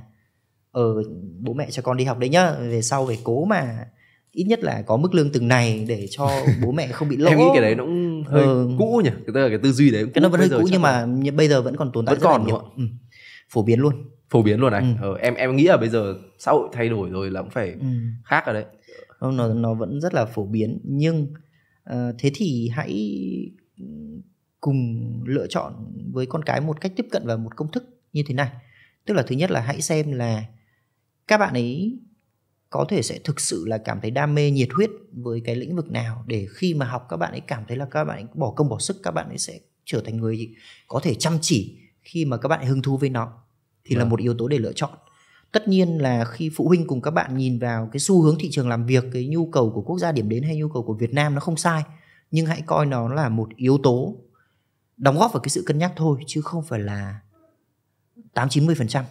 ở ờ, bố mẹ cho con đi học đấy nhá về sau về cố mà ít nhất là có mức lương từng này để cho bố mẹ không bị lỗ em nghĩ cái đấy nó cũng hơi ừ. cũ nhỉ cái, cái tư duy đấy cũng cái nó vẫn hơi cũ nhưng mà là... bây giờ vẫn còn tồn tại vẫn còn nhiều ừ. phổ biến luôn phổ biến luôn này ừ. ừ. em em nghĩ là bây giờ xã hội thay đổi rồi là cũng phải ừ. khác rồi đấy không nó nó vẫn rất là phổ biến nhưng uh, thế thì hãy cùng lựa chọn với con cái một cách tiếp cận và một công thức như thế này tức là thứ nhất là hãy xem là các bạn ấy có thể sẽ thực sự là cảm thấy đam mê nhiệt huyết với cái lĩnh vực nào để khi mà học các bạn ấy cảm thấy là các bạn ấy bỏ công bỏ sức các bạn ấy sẽ trở thành người có thể chăm chỉ khi mà các bạn ấy hứng thú với nó thì ừ. là vâng. một yếu tố để lựa chọn tất nhiên là khi phụ huynh cùng các bạn nhìn vào cái xu hướng thị trường làm việc cái nhu cầu của quốc gia điểm đến hay nhu cầu của Việt Nam nó không sai nhưng hãy coi nó là một yếu tố đóng góp vào cái sự cân nhắc thôi chứ không phải là tám chín mươi phần trăm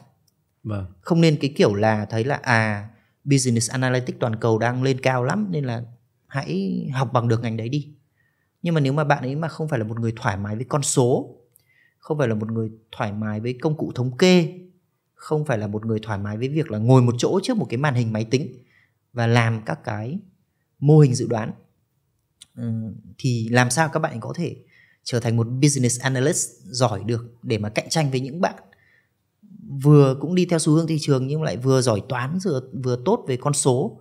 vâng. không nên cái kiểu là thấy là à business analytics toàn cầu đang lên cao lắm nên là hãy học bằng được ngành đấy đi nhưng mà nếu mà bạn ấy mà không phải là một người thoải mái với con số không phải là một người thoải mái với công cụ thống kê không phải là một người thoải mái với việc là ngồi một chỗ trước một cái màn hình máy tính và làm các cái mô hình dự đoán ừ, thì làm sao các bạn có thể trở thành một business analyst giỏi được để mà cạnh tranh với những bạn vừa cũng đi theo xu hướng thị trường nhưng lại vừa giỏi toán vừa vừa tốt về con số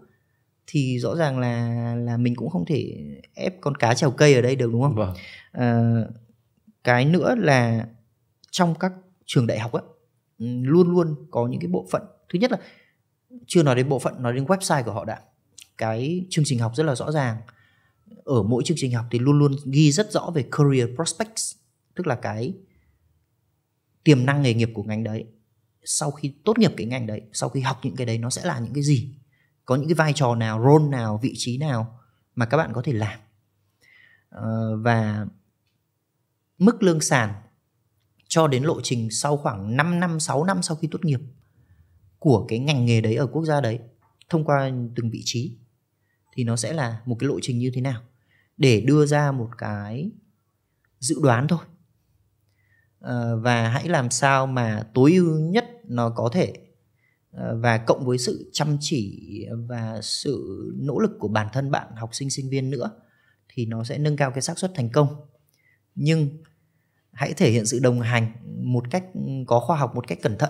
thì rõ ràng là là mình cũng không thể ép con cá trèo cây ở đây được đúng không? Vâng. À, cái nữa là trong các trường đại học á luôn luôn có những cái bộ phận thứ nhất là chưa nói đến bộ phận nói đến website của họ đã cái chương trình học rất là rõ ràng ở mỗi chương trình học thì luôn luôn ghi rất rõ về career prospects tức là cái tiềm năng nghề nghiệp của ngành đấy sau khi tốt nghiệp cái ngành đấy sau khi học những cái đấy nó sẽ là những cái gì có những cái vai trò nào role nào vị trí nào mà các bạn có thể làm ờ, và mức lương sàn cho đến lộ trình sau khoảng 5 năm 6 năm sau khi tốt nghiệp của cái ngành nghề đấy ở quốc gia đấy thông qua từng vị trí thì nó sẽ là một cái lộ trình như thế nào để đưa ra một cái dự đoán thôi ờ, và hãy làm sao mà tối ưu nhất nó có thể ờ, và cộng với sự chăm chỉ và sự nỗ lực của bản thân bạn học sinh sinh viên nữa thì nó sẽ nâng cao cái xác suất thành công nhưng hãy thể hiện sự đồng hành một cách có khoa học một cách cẩn thận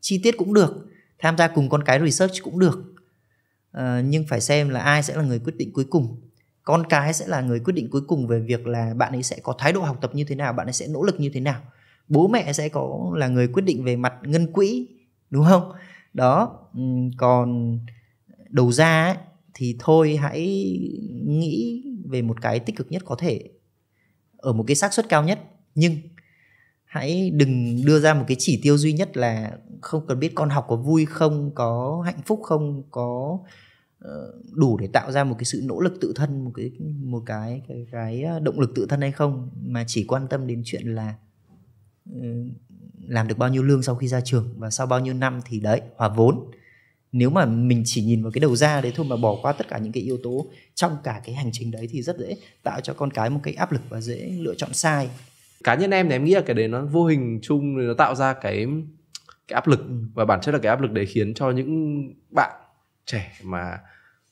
chi tiết cũng được tham gia cùng con cái research cũng được ờ, nhưng phải xem là ai sẽ là người quyết định cuối cùng con cái sẽ là người quyết định cuối cùng về việc là bạn ấy sẽ có thái độ học tập như thế nào bạn ấy sẽ nỗ lực như thế nào bố mẹ sẽ có là người quyết định về mặt ngân quỹ đúng không đó còn đầu ra ấy, thì thôi hãy nghĩ về một cái tích cực nhất có thể ở một cái xác suất cao nhất nhưng hãy đừng đưa ra một cái chỉ tiêu duy nhất là không cần biết con học có vui không có hạnh phúc không có Ờ, đủ để tạo ra một cái sự nỗ lực tự thân một cái một cái cái, cái ờ, động lực tự thân hay không mà chỉ quan tâm đến chuyện là ờ, làm được bao nhiêu lương sau khi ra trường và sau bao nhiêu năm thì đấy hòa vốn nếu mà mình chỉ nhìn vào cái đầu ra đấy thôi mà bỏ qua tất cả những cái yếu tố trong cả cái hành trình đấy thì rất dễ tạo cho con cái một cái áp lực và dễ lựa chọn sai cá nhân em thì em nghĩ là cái đấy nó vô hình chung nó tạo ra cái cái áp lực ừ. và bản chất là cái áp lực đấy khiến cho những bạn trẻ mà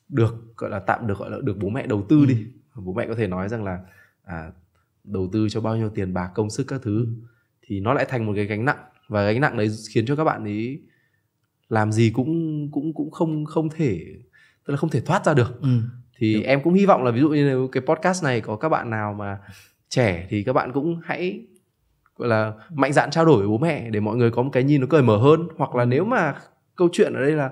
được gọi là tạm được gọi là được bố mẹ đầu tư ừ. đi bố mẹ có thể nói rằng là à, đầu tư cho bao nhiêu tiền bạc công sức các thứ thì nó lại thành một cái gánh nặng và gánh nặng đấy khiến cho các bạn ấy làm gì cũng cũng cũng không không thể tức là không thể thoát ra được ừ. thì Đúng. em cũng hy vọng là ví dụ như cái podcast này có các bạn nào mà trẻ thì các bạn cũng hãy gọi là mạnh dạn trao đổi với bố mẹ để mọi người có một cái nhìn nó cởi mở hơn hoặc là ừ. nếu mà câu chuyện ở đây là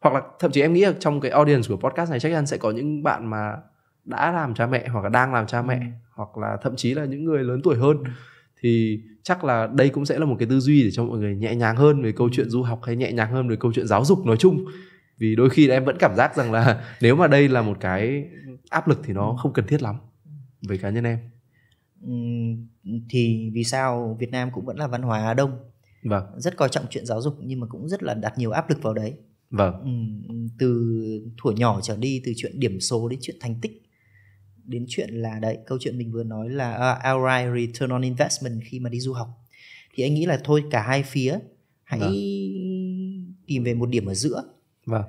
hoặc là thậm chí em nghĩ là trong cái audience của podcast này chắc chắn sẽ có những bạn mà đã làm cha mẹ hoặc là đang làm cha mẹ ừ. hoặc là thậm chí là những người lớn tuổi hơn ừ. thì chắc là đây cũng sẽ là một cái tư duy để cho mọi người nhẹ nhàng hơn về câu ừ. chuyện du học hay nhẹ nhàng hơn về câu chuyện giáo dục nói chung vì đôi khi em vẫn cảm giác rằng là nếu mà đây là một cái áp lực thì nó ừ. không cần thiết lắm với cá nhân em thì vì sao Việt Nam cũng vẫn là văn hóa Á Đông vâng. rất coi trọng chuyện giáo dục nhưng mà cũng rất là đặt nhiều áp lực vào đấy vâng ừ, ừ, từ thuở nhỏ trở đi từ chuyện điểm số đến chuyện thành tích đến chuyện là đấy câu chuyện mình vừa nói là uh, return on investment khi mà đi du học thì anh nghĩ là thôi cả hai phía hãy vâng. tìm về một điểm ở giữa vâng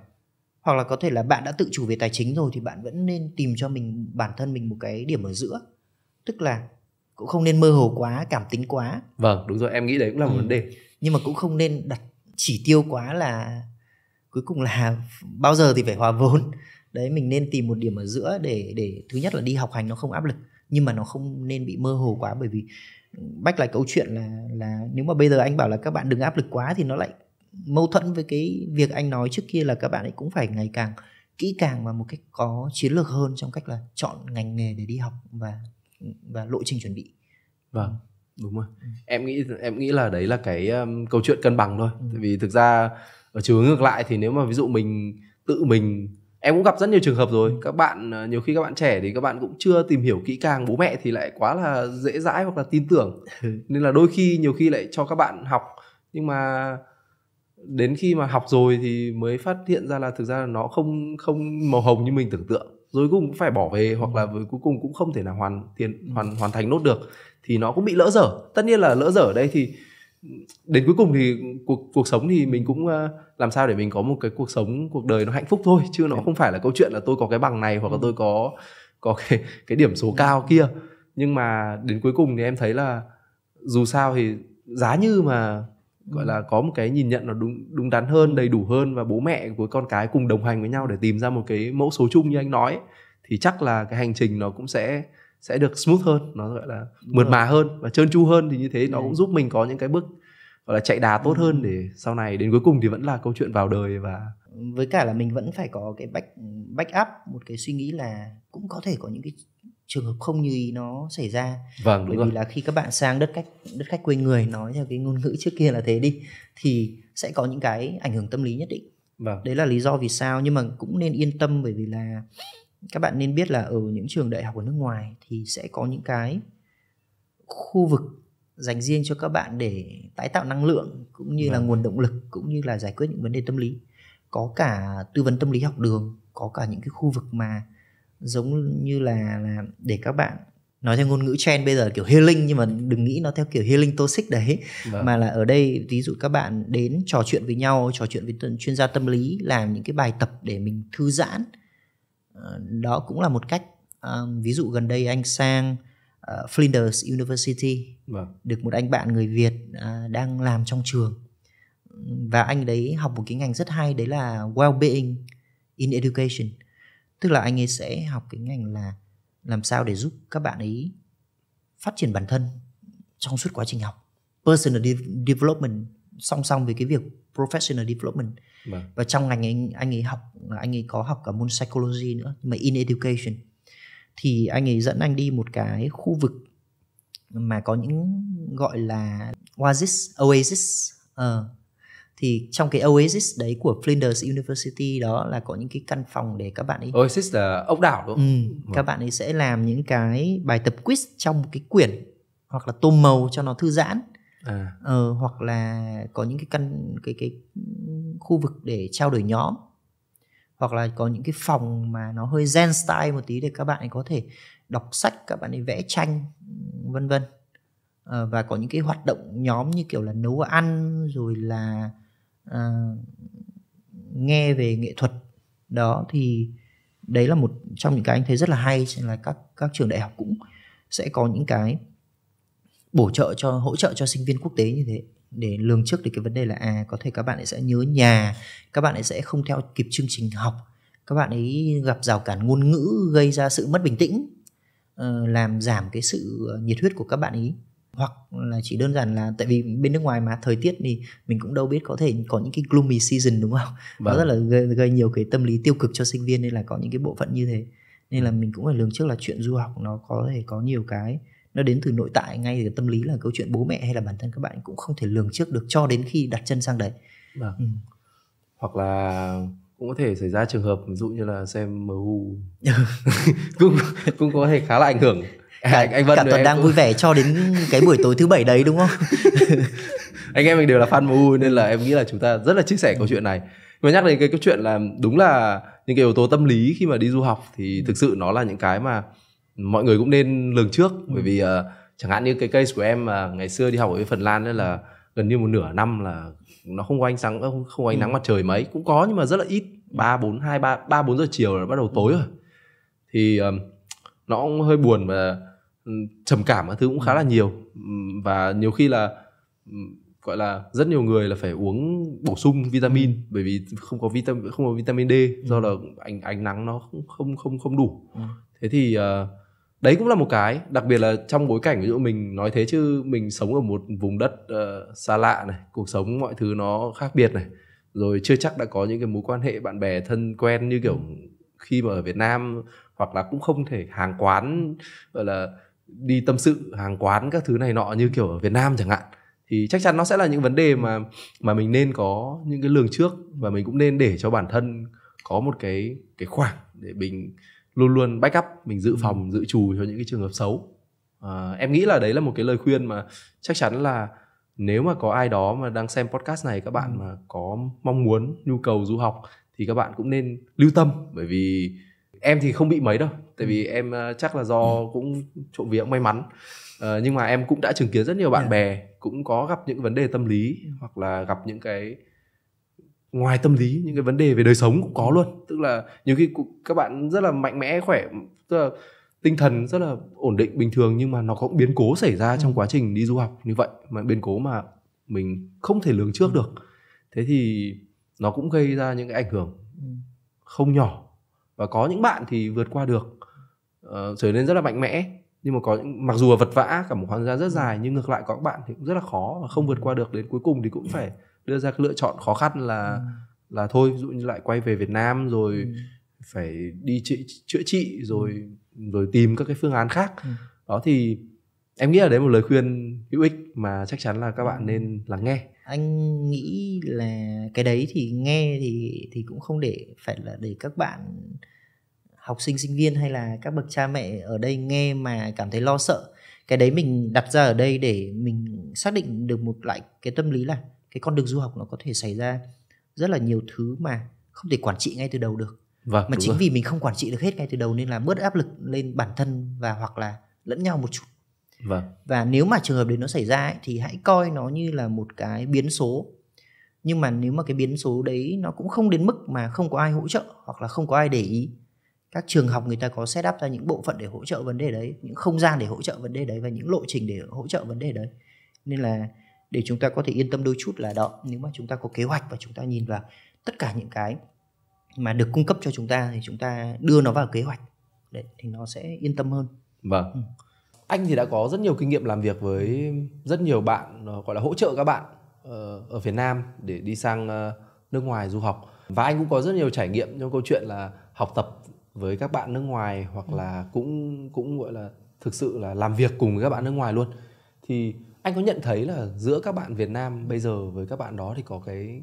hoặc là có thể là bạn đã tự chủ về tài chính rồi thì bạn vẫn nên tìm cho mình bản thân mình một cái điểm ở giữa tức là cũng không nên mơ hồ quá cảm tính quá vâng đúng rồi em nghĩ đấy cũng là một ừ. vấn đề nhưng mà cũng không nên đặt chỉ tiêu quá là cuối cùng là bao giờ thì phải hòa vốn đấy mình nên tìm một điểm ở giữa để để thứ nhất là đi học hành nó không áp lực nhưng mà nó không nên bị mơ hồ quá bởi vì bách lại câu chuyện là là nếu mà bây giờ anh bảo là các bạn đừng áp lực quá thì nó lại mâu thuẫn với cái việc anh nói trước kia là các bạn ấy cũng phải ngày càng kỹ càng và một cách có chiến lược hơn trong cách là chọn ngành nghề để đi học và và lộ trình chuẩn bị vâng đúng rồi ừ. em nghĩ em nghĩ là đấy là cái um, câu chuyện cân bằng thôi ừ. tại vì thực ra ở chiều ngược lại thì nếu mà ví dụ mình tự mình em cũng gặp rất nhiều trường hợp rồi ừ. các bạn ờ, nhiều khi các bạn trẻ thì các bạn cũng chưa tìm hiểu kỹ càng bố mẹ thì lại quá là dễ dãi hoặc là tin tưởng ừ. nên là đôi khi nhiều khi lại cho các bạn học nhưng mà đến khi mà học rồi thì mới phát hiện ra là thực ra là nó không không màu hồng như mình tưởng tượng rồi cũng phải bỏ về hoặc ừ. là cuối cùng cũng không thể nào hoàn tiền hoàn hoàn thành nốt được thì nó cũng bị lỡ dở tất nhiên là lỡ dở ở đây thì đến cuối cùng thì cuộc cuộc sống thì mình cũng ờ, làm sao để mình có một cái cuộc sống cuộc đời nó hạnh phúc thôi chứ nó dạ. không phải là câu chuyện là tôi có cái bằng này hoặc là ừ. tôi có có cái cái điểm số cao dạ. kia nhưng mà đến cuối cùng thì em thấy là dù sao thì giá như mà ừ. gọi là có một cái nhìn nhận nó đúng đúng đắn hơn đầy đủ hơn và bố mẹ của con cái cùng đồng hành với nhau để tìm ra một cái mẫu số chung như anh nói thì chắc là cái hành trình nó cũng sẽ sẽ được smooth hơn nó gọi là mượt mà hơn và trơn tru hơn thì như thế nó cũng giúp mình có những cái bước gọi là chạy đà tốt hơn để sau này đến cuối cùng thì vẫn là câu chuyện vào đời và với cả là mình vẫn phải có cái back back up một cái suy nghĩ là cũng có thể có những cái trường hợp không như ý nó xảy ra vâng, đúng bởi rồi. vì là khi các bạn sang đất khách đất khách quê người nói theo cái ngôn ngữ trước kia là thế đi thì sẽ có những cái ảnh hưởng tâm lý nhất định vâng. đấy là lý do vì sao nhưng mà cũng nên yên tâm bởi vì là các bạn nên biết là ở những trường đại học ở nước ngoài thì sẽ có những cái khu vực dành riêng cho các bạn để tái tạo năng lượng cũng như là vâng. nguồn động lực cũng như là giải quyết những vấn đề tâm lý có cả tư vấn tâm lý học đường có cả những cái khu vực mà giống như là là để các bạn nói theo ngôn ngữ trend bây giờ kiểu healing nhưng mà đừng nghĩ nó theo kiểu healing toxic đấy vâng. mà là ở đây ví dụ các bạn đến trò chuyện với nhau trò chuyện với chuyên gia tâm lý làm những cái bài tập để mình thư giãn Ờ, đó cũng là một cách um, ví dụ gần đây anh sang uh, Flinders University vâng. được một anh bạn người Việt uh, đang làm trong trường và anh đấy học một cái ngành rất hay đấy là well-being in education tức là anh ấy sẽ học cái ngành là làm sao để giúp các bạn ấy phát triển bản thân trong suốt quá trình học personal development song song với cái việc professional development Vâng. và trong ngành anh anh ấy học anh ấy có học cả môn psychology nữa mà in education thì anh ấy dẫn anh đi một cái khu vực mà có những gọi là oasis oasis ờ uh, thì trong cái Oasis đấy của Flinders University đó là có những cái căn phòng để các bạn ấy Oasis là ốc đảo đúng không? ừ. Vâng. Các bạn ấy sẽ làm những cái bài tập quiz trong một cái quyển hoặc là tô màu cho nó thư giãn. À. Ờ, hoặc là có những cái căn cái cái khu vực để trao đổi nhóm hoặc là có những cái phòng mà nó hơi zen style một tí để các bạn ấy có thể đọc sách các bạn ấy vẽ tranh ừ, vân vân ờ, và có những cái hoạt động nhóm như kiểu là nấu ăn rồi là à, nghe về nghệ thuật đó thì đấy là một trong những cái anh thấy rất là hay là các các trường đại học cũng sẽ có những cái bổ trợ cho hỗ trợ cho sinh viên quốc tế như thế để lường trước được cái vấn đề là à có thể các bạn ấy sẽ nhớ nhà các bạn ấy sẽ không theo kịp chương trình học các bạn ấy gặp rào cản ngôn ngữ gây ra sự mất bình tĩnh ờ, làm giảm cái sự ờ, nhiệt huyết của các bạn ấy hoặc là chỉ đơn giản là tại vì bên nước ngoài mà thời tiết thì mình cũng đâu biết có thể có những cái gloomy season đúng không vâng. nó rất là gây, gây nhiều cái tâm lý tiêu cực cho sinh viên nên là có những cái bộ phận như thế nên là mình cũng phải lường trước là chuyện du học nó có thể có nhiều cái nó đến từ nội tại ngay từ tâm lý là câu chuyện bố mẹ hay là bản thân các bạn cũng không thể lường trước được cho đến khi đặt chân sang đấy vâng. ừ. hoặc là cũng có thể xảy ra trường hợp ví dụ như là xem MU ừ. cũng cũng có thể khá là ảnh hưởng cả, à, anh Vân cả tuần đang cũng... vui vẻ cho đến cái buổi tối thứ bảy đấy đúng không anh em mình đều là fan MU nên là em nghĩ là chúng ta rất là chia sẻ câu ừ. chuyện này mà nhắc đến cái câu chuyện là đúng là những cái yếu tố tâm lý khi mà đi du học thì ừ. thực sự nó là những cái mà mọi người cũng nên lường trước bởi ừ. vì uh, chẳng hạn như cái case của em mà ngày xưa đi học ở Phần Lan đấy là ừ. gần như một nửa năm là nó không có ánh sáng không không có ánh ừ. nắng mặt trời mấy cũng có nhưng mà rất là ít ba bốn hai ba ba bốn giờ chiều là bắt đầu tối rồi thì um, nó cũng hơi buồn và ừ, trầm cảm các thứ cũng khá là nhiều và nhiều khi là gọi là rất nhiều người là phải uống bổ sung vitamin ừ. bởi vì không có vitamin không có vitamin D do là ánh ánh nắng nó không không không đủ ừ thế thì uh, đấy cũng là một cái đặc biệt là trong bối cảnh ví dụ mình nói thế chứ mình sống ở một vùng đất uh, xa lạ này cuộc sống mọi thứ nó khác biệt này rồi chưa chắc đã có những cái mối quan hệ bạn bè thân quen như kiểu khi mà ở Việt Nam hoặc là cũng không thể hàng quán gọi là đi tâm sự hàng quán các thứ này nọ như kiểu ở Việt Nam chẳng hạn thì chắc chắn nó sẽ là những vấn đề mà mà mình nên có những cái lường trước và mình cũng nên để cho bản thân có một cái cái khoảng để mình luôn luôn backup mình dự ừ. phòng dự trù cho những cái trường hợp xấu à, em nghĩ là đấy là một cái lời khuyên mà chắc chắn là nếu mà có ai đó mà đang xem podcast này các bạn ừ. mà có mong muốn nhu cầu du học thì các bạn cũng nên lưu tâm bởi vì em thì không bị mấy đâu tại ừ. vì em ờ, chắc là do cũng trộm vía may mắn à, nhưng mà em cũng đã chứng kiến rất nhiều bạn yeah. Dạ. bè cũng có gặp những vấn đề tâm lý hoặc là gặp những cái ngoài tâm lý những cái vấn đề về đời sống cũng có ừ. luôn tức là nhiều khi các bạn rất là mạnh mẽ khỏe tức là tinh thần rất là ổn định bình thường nhưng mà nó có biến cố xảy ra ừ. trong quá trình đi du học như vậy mà biến cố mà mình không thể lường trước ừ. được thế thì nó cũng gây ra những cái ảnh hưởng không nhỏ và có những bạn thì vượt qua được uh, trở nên rất là mạnh mẽ nhưng mà có những, mặc dù là vật vã cả một khoảng thời gian rất dài nhưng ngược lại có các bạn thì cũng rất là khó và không vượt qua được đến cuối cùng thì cũng phải đưa ra lựa chọn khó khăn là ừ. là thôi ví dụ như lại quay về Việt Nam rồi ừ. phải đi trị, chữa trị rồi ừ. rồi tìm các cái phương án khác ừ. đó thì em nghĩ là đấy một lời khuyên hữu ích mà chắc chắn là các bạn ừ. nên lắng nghe anh nghĩ là cái đấy thì nghe thì thì cũng không để phải là để các bạn học sinh sinh viên hay là các bậc cha mẹ ở đây nghe mà cảm thấy lo sợ cái đấy mình đặt ra ở đây để mình xác định được một loại cái tâm lý là cái con đường du học nó có thể xảy ra rất là nhiều thứ mà không thể quản trị ngay từ đầu được vâng, mà chính rồi. vì mình không quản trị được hết ngay từ đầu nên là bớt áp lực lên bản thân và hoặc là lẫn nhau một chút vâng. và nếu mà trường hợp đấy nó xảy ra ấy, thì hãy coi nó như là một cái biến số nhưng mà nếu mà cái biến số đấy nó cũng không đến mức mà không có ai hỗ trợ hoặc là không có ai để ý các trường học người ta có set up ra những bộ phận để hỗ trợ vấn đề đấy những không gian để hỗ trợ vấn đề đấy và những lộ trình để hỗ trợ vấn đề đấy nên là để chúng ta có thể yên tâm đôi chút là đó nếu mà chúng ta có kế hoạch và chúng ta nhìn vào tất cả những cái mà được cung cấp cho chúng ta thì chúng ta đưa nó vào kế hoạch đấy thì nó sẽ yên tâm hơn vâng ừ. anh thì đã có rất nhiều kinh nghiệm làm việc với rất nhiều bạn gọi là hỗ trợ các bạn ờ, ở Việt Nam để đi sang ờ, nước ngoài du học và anh cũng có rất nhiều trải nghiệm trong câu chuyện là học tập với các bạn nước ngoài hoặc ừ. là cũng cũng gọi là thực sự là làm việc cùng với các bạn nước ngoài luôn thì anh có nhận thấy là giữa các bạn Việt Nam bây giờ với các bạn đó thì có cái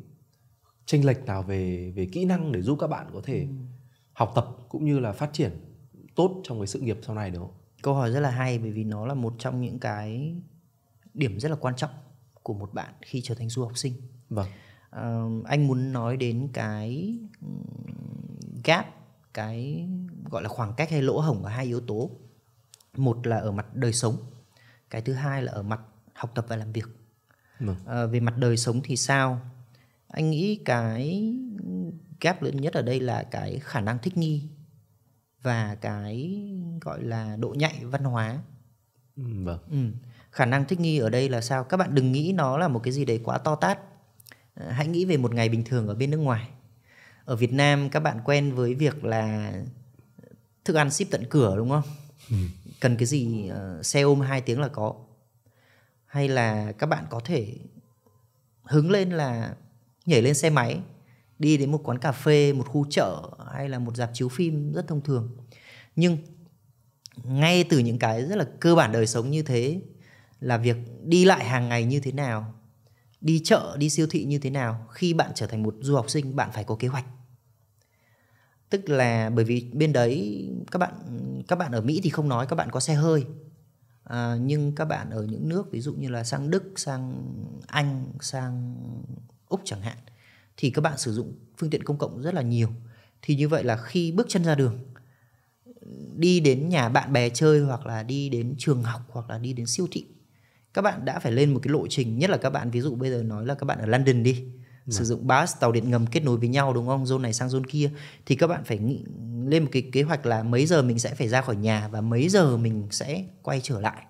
chênh lệch nào về về kỹ năng để giúp các bạn có thể ừ. học tập cũng như là phát triển tốt trong cái sự nghiệp sau này được không? Câu hỏi rất là hay bởi vì nó là một trong những cái điểm rất là quan trọng của một bạn khi trở thành du học sinh. Vâng. À, anh muốn nói đến cái gap, cái gọi là khoảng cách hay lỗ hổng ở hai yếu tố. Một là ở mặt đời sống, cái thứ hai là ở mặt học tập và làm việc à, về mặt đời sống thì sao anh nghĩ cái gap lớn nhất ở đây là cái khả năng thích nghi và cái gọi là độ nhạy văn hóa vâng ừ. khả năng thích nghi ở đây là sao các bạn đừng nghĩ nó là một cái gì đấy quá to tát à, hãy nghĩ về một ngày bình thường ở bên nước ngoài ở Việt Nam các bạn quen với việc là thức ăn ship tận cửa đúng không ừ. cần cái gì uh, xe ôm 2 tiếng là có hay là các bạn có thể hứng lên là nhảy lên xe máy đi đến một quán cà phê một khu chợ hay là một dạp chiếu phim rất thông thường nhưng ngay từ những cái rất là cơ bản đời sống như thế là việc đi lại hàng ngày như thế nào đi chợ đi siêu thị như thế nào khi bạn trở thành một du học sinh bạn phải có kế hoạch tức là bởi vì bên đấy các bạn các bạn ở mỹ thì không nói các bạn có xe hơi à, nhưng các bạn ở những nước ví dụ như là sang Đức sang Anh sang Úc chẳng hạn thì các bạn sử dụng phương tiện công cộng rất là nhiều thì như vậy là khi bước chân ra đường đi đến nhà bạn bè chơi hoặc là đi đến trường học hoặc là đi đến siêu thị các bạn đã phải lên một cái lộ trình nhất là các bạn ví dụ bây giờ nói là các bạn ở London đi Vâng. sử dụng bus tàu điện ngầm kết nối với nhau đúng không zone này sang zone kia thì các bạn phải nghĩ lên một cái kế hoạch là mấy giờ mình sẽ phải ra khỏi nhà và mấy giờ mình sẽ quay trở lại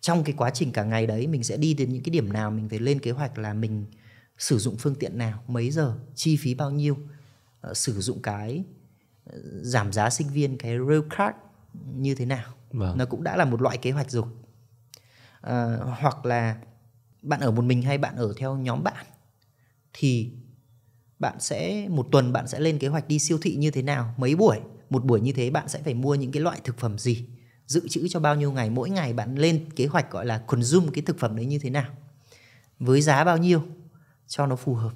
trong cái quá trình cả ngày đấy mình sẽ đi đến những cái điểm nào mình phải lên kế hoạch là mình sử dụng phương tiện nào mấy giờ chi phí bao nhiêu ờ, sử dụng cái ờ, giảm giá sinh viên cái rail card như thế nào vâng. nó cũng đã là một loại kế hoạch rồi à, hoặc là bạn ở một mình hay bạn ở theo nhóm bạn thì bạn sẽ một tuần bạn sẽ lên kế hoạch đi siêu thị như thế nào mấy buổi một buổi như thế bạn sẽ phải mua những cái loại thực phẩm gì dự trữ cho bao nhiêu ngày mỗi ngày bạn lên kế hoạch gọi là consume cái thực phẩm đấy như thế nào với giá bao nhiêu cho nó phù hợp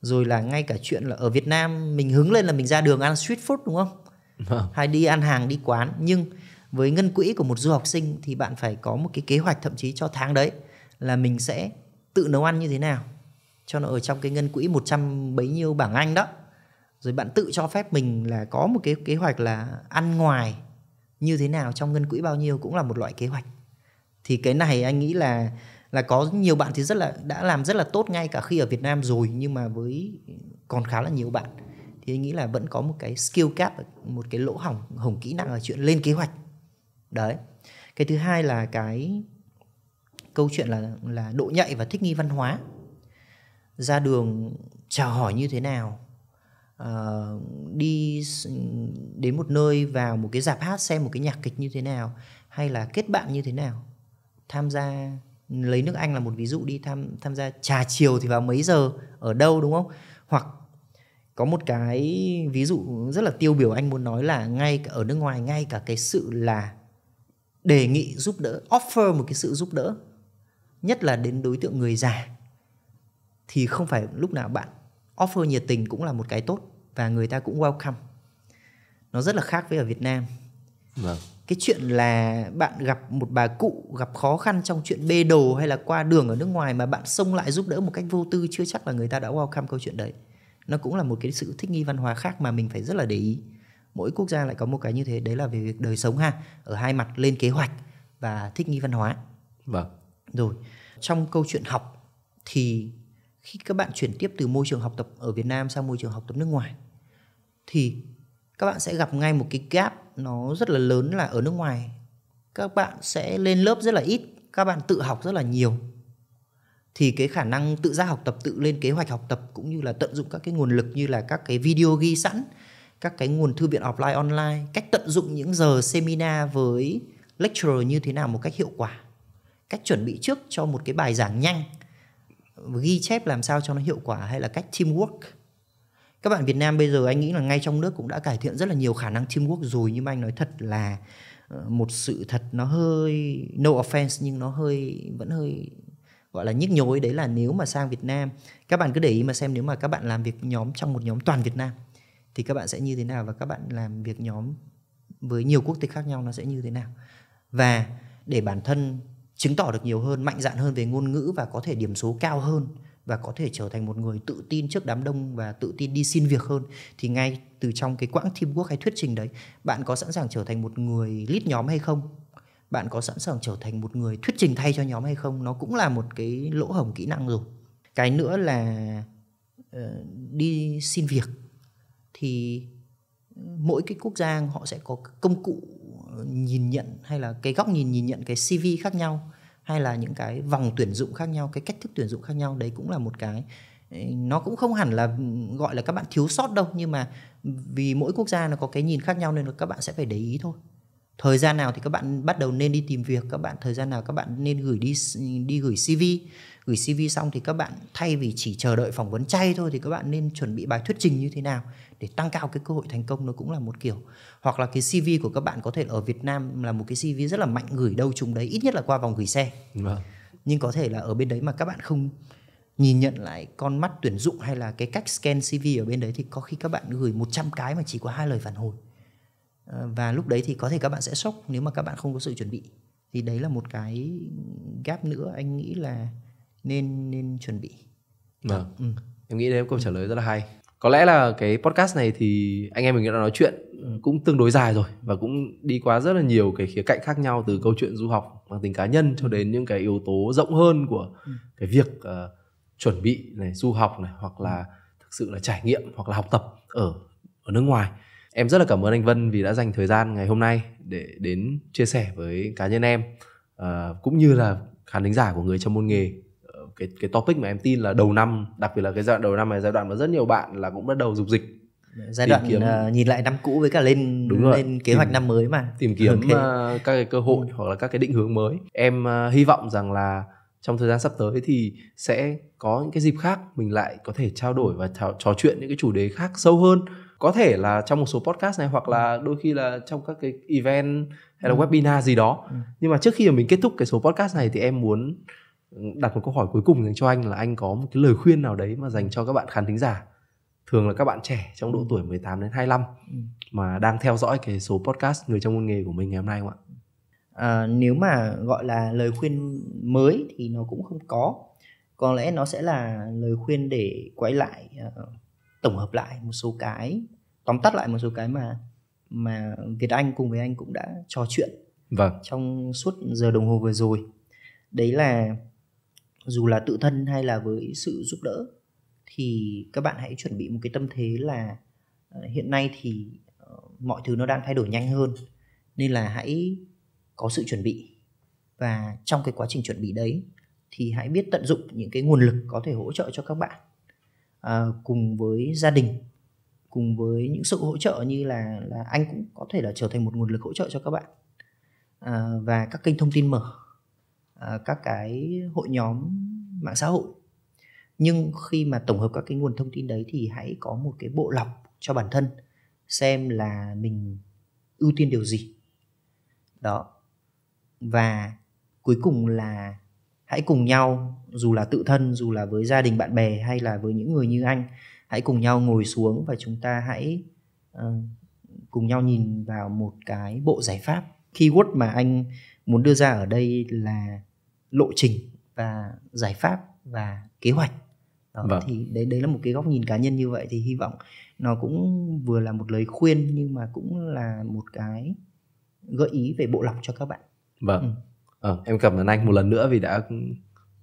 rồi là ngay cả chuyện là ở Việt Nam mình hứng lên là mình ra đường ăn street food đúng không vâng. hay đi ăn hàng đi quán nhưng với ngân quỹ của một du học sinh thì bạn phải có một cái kế hoạch thậm chí cho tháng đấy là mình sẽ tự nấu ăn như thế nào cho nó ở trong cái ngân quỹ 100 bấy nhiêu bảng Anh đó rồi bạn tự cho phép mình là có một cái kế hoạch là ăn ngoài như thế nào trong ngân quỹ bao nhiêu cũng là một loại kế hoạch thì cái này anh nghĩ là là có nhiều bạn thì rất là đã làm rất là tốt ngay cả khi ở Việt Nam rồi nhưng mà với còn khá là nhiều bạn thì anh nghĩ là vẫn có một cái skill gap một cái lỗ hỏng hỏng kỹ năng ở chuyện lên kế hoạch đấy cái thứ hai là cái câu chuyện là là độ nhạy và thích nghi văn hóa ra đường chào hỏi như thế nào uh, đi đến một nơi vào một cái dạp hát xem một cái nhạc kịch như thế nào hay là kết bạn như thế nào tham gia lấy nước anh là một ví dụ đi tham tham gia trà chiều thì vào mấy giờ ở đâu đúng không hoặc có một cái ví dụ rất là tiêu biểu anh muốn nói là ngay ở nước ngoài ngay cả cái sự là đề nghị giúp đỡ offer một cái sự giúp đỡ nhất là đến đối tượng người già thì không phải lúc nào bạn offer nhiệt tình cũng là một cái tốt và người ta cũng welcome nó rất là khác với ở Việt Nam vâng. cái chuyện là bạn gặp một bà cụ gặp khó khăn trong chuyện bê đồ hay là qua đường ở nước ngoài mà bạn xông lại giúp đỡ một cách vô tư chưa chắc là người ta đã welcome câu chuyện đấy nó cũng là một cái sự thích nghi văn hóa khác mà mình phải rất là để ý mỗi quốc gia lại có một cái như thế đấy là về việc đời sống ha ở hai mặt lên kế hoạch và thích nghi văn hóa vâng rồi trong câu chuyện học thì khi các bạn chuyển tiếp từ môi trường học tập ở Việt Nam sang môi trường học tập nước ngoài thì các bạn sẽ gặp ngay một cái gap nó rất là lớn là ở nước ngoài các bạn sẽ lên lớp rất là ít các bạn tự học rất là nhiều thì cái khả năng tự ra học tập tự lên kế hoạch học tập cũng như là tận dụng các cái nguồn lực như là các cái video ghi sẵn các cái nguồn thư viện offline online cách tận dụng những giờ seminar với lecturer như thế nào một cách hiệu quả cách chuẩn bị trước cho một cái bài giảng nhanh ghi chép làm sao cho nó hiệu quả hay là cách teamwork các bạn Việt Nam bây giờ anh nghĩ là ngay trong nước cũng đã cải thiện rất là nhiều khả năng teamwork rồi nhưng mà anh nói thật là ờ, một sự thật nó hơi no offense nhưng nó hơi vẫn hơi gọi là nhức nhối đấy là nếu mà sang Việt Nam các bạn cứ để ý mà xem nếu mà các bạn làm việc nhóm trong một nhóm toàn Việt Nam thì các bạn sẽ như thế nào và các bạn làm việc nhóm với nhiều quốc tịch khác nhau nó sẽ như thế nào và để bản thân chứng tỏ được nhiều hơn mạnh dạn hơn về ngôn ngữ và có thể điểm số cao hơn và có thể trở thành một người tự tin trước đám đông và tự tin đi xin việc hơn thì ngay từ trong cái quãng quốc hay thuyết trình đấy bạn có sẵn sàng trở thành một người lead nhóm hay không bạn có sẵn sàng trở thành một người thuyết trình thay cho nhóm hay không nó cũng là một cái lỗ hổng kỹ năng rồi cái nữa là ờ, đi xin việc thì mỗi cái quốc gia họ sẽ có công cụ nhìn nhận hay là cái góc nhìn nhìn nhận cái CV khác nhau hay là những cái vòng tuyển dụng khác nhau, cái cách thức tuyển dụng khác nhau đấy cũng là một cái nó cũng không hẳn là ừ, gọi là các bạn thiếu sót đâu nhưng mà vì mỗi quốc gia nó có cái nhìn khác nhau nên là các bạn sẽ phải để ý thôi thời gian nào thì các bạn bắt đầu nên đi tìm việc các bạn thời gian nào các bạn nên gửi đi đi gửi cv gửi cv xong thì các bạn thay vì chỉ chờ đợi phỏng vấn chay thôi thì các bạn nên chuẩn bị bài thuyết trình như thế nào để tăng cao cái cơ hội thành công nó cũng là một kiểu hoặc là cái cv của các bạn có thể ở việt nam là một cái cv rất là mạnh gửi đâu chúng đấy ít nhất là qua vòng gửi xe vâng. nhưng có thể là ở bên đấy mà các bạn không nhìn nhận lại con mắt tuyển dụng hay là cái cách scan cv ở bên đấy thì có khi các bạn gửi 100 cái mà chỉ có hai lời phản hồi Ờ, và lúc đấy thì có thể các bạn sẽ sốc nếu mà các bạn không có sự chuẩn bị thì đấy là một cái gap nữa anh nghĩ là nên nên chuẩn bị vâng ừ. em nghĩ đấy câu trả lời rất là hay có lẽ là cái podcast này thì anh em mình đã nói chuyện ừ. cũng tương đối dài rồi và cũng đi qua rất là nhiều cái khía cạnh khác nhau từ câu chuyện du học bằng tính cá nhân cho ừ. đến những cái yếu tố rộng hơn của ừ. cái việc uh, chuẩn bị này du học này hoặc là thực sự là trải nghiệm hoặc là học tập ở ở nước ngoài em rất là cảm ơn anh Vân vì đã dành thời gian ngày hôm nay để đến chia sẻ với cá nhân em uh, cũng như là khán thính giả của người trong môn nghề uh, cái cái topic mà em tin là đầu năm đặc biệt là cái giai đoạn đầu năm này giai đoạn mà rất nhiều bạn là cũng bắt đầu dục dịch giai đoạn kiếm... uh, nhìn lại năm cũ với cả lên Đúng rồi. lên kế hoạch tìm, năm mới mà tìm kiếm okay. uh, các cái cơ hội ừ. hoặc là các cái định hướng mới em uh, hy vọng rằng là trong thời gian sắp tới thì sẽ có những cái dịp khác mình lại có thể trao đổi và trò, trò chuyện những cái chủ đề khác sâu hơn có thể là trong một số podcast này hoặc ừ. là đôi khi là trong các cái event hay là ừ. webinar gì đó ừ. nhưng mà trước khi mà mình kết thúc cái số podcast này thì em muốn ừ, đặt một câu hỏi cuối cùng dành cho anh là anh có một cái lời khuyên nào đấy mà dành cho các bạn khán thính giả thường là các bạn trẻ trong độ ừ. tuổi 18 đến 25 mà đang theo dõi cái số podcast người trong môn nghề của mình ngày hôm nay không ạ? À, nếu mà gọi là lời khuyên mới thì nó cũng không có, có lẽ nó sẽ là lời khuyên để quay lại uh, tổng hợp lại một số cái tóm tắt lại một số cái mà mà Việt Anh cùng với anh cũng đã trò chuyện vâng. trong suốt giờ đồng hồ vừa rồi đấy là dù là tự thân hay là với sự giúp đỡ thì các bạn hãy chuẩn bị một cái tâm thế là ờ, hiện nay thì ờ, mọi thứ nó đang thay đổi nhanh hơn nên là hãy có sự chuẩn bị và trong cái quá trình chuẩn bị đấy thì hãy biết tận dụng những cái nguồn lực có thể hỗ trợ cho các bạn à, cùng với gia đình cùng với những sự hỗ trợ như là là anh cũng có thể là trở thành một nguồn lực hỗ trợ cho các bạn à, và các kênh thông tin mở à, các cái hội nhóm mạng xã hội nhưng khi mà tổng hợp các cái nguồn thông tin đấy thì hãy có một cái bộ lọc cho bản thân xem là mình ưu tiên điều gì đó và cuối cùng là hãy cùng nhau dù là tự thân dù là với gia đình bạn bè hay là với những người như anh hãy cùng nhau ngồi xuống và chúng ta hãy uh, cùng nhau nhìn vào một cái bộ giải pháp keyword mà anh muốn đưa ra ở đây là lộ trình và giải pháp và kế hoạch đó vâng. thì đấy đấy là một cái góc nhìn cá nhân như vậy thì hy vọng nó cũng vừa là một lời khuyên nhưng mà cũng là một cái gợi ý về bộ lọc cho các bạn vâng ừ Ờ, em cảm ơn anh một lần nữa vì đã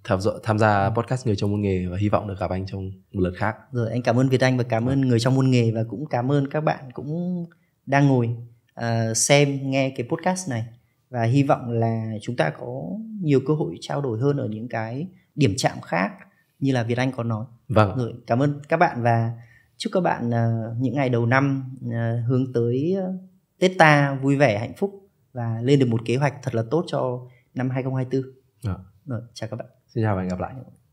tham dự tham gia podcast người trong môn nghề và hy vọng được gặp anh trong một lần khác. Rồi anh cảm ơn Việt Anh và cảm ơn người trong môn nghề và cũng cảm ơn các bạn cũng đang ngồi uh, xem nghe cái podcast này và hy vọng là chúng ta có nhiều cơ hội trao đổi hơn ở những cái điểm chạm khác như là Việt Anh có nói. Vâng. Rồi cảm ơn các bạn và chúc các bạn uh, những ngày đầu năm uh, hướng tới uh, Tết ta vui vẻ hạnh phúc và lên được một kế hoạch thật là tốt cho năm 2024 à. Dạ. rồi chào các bạn xin chào và hẹn gặp lại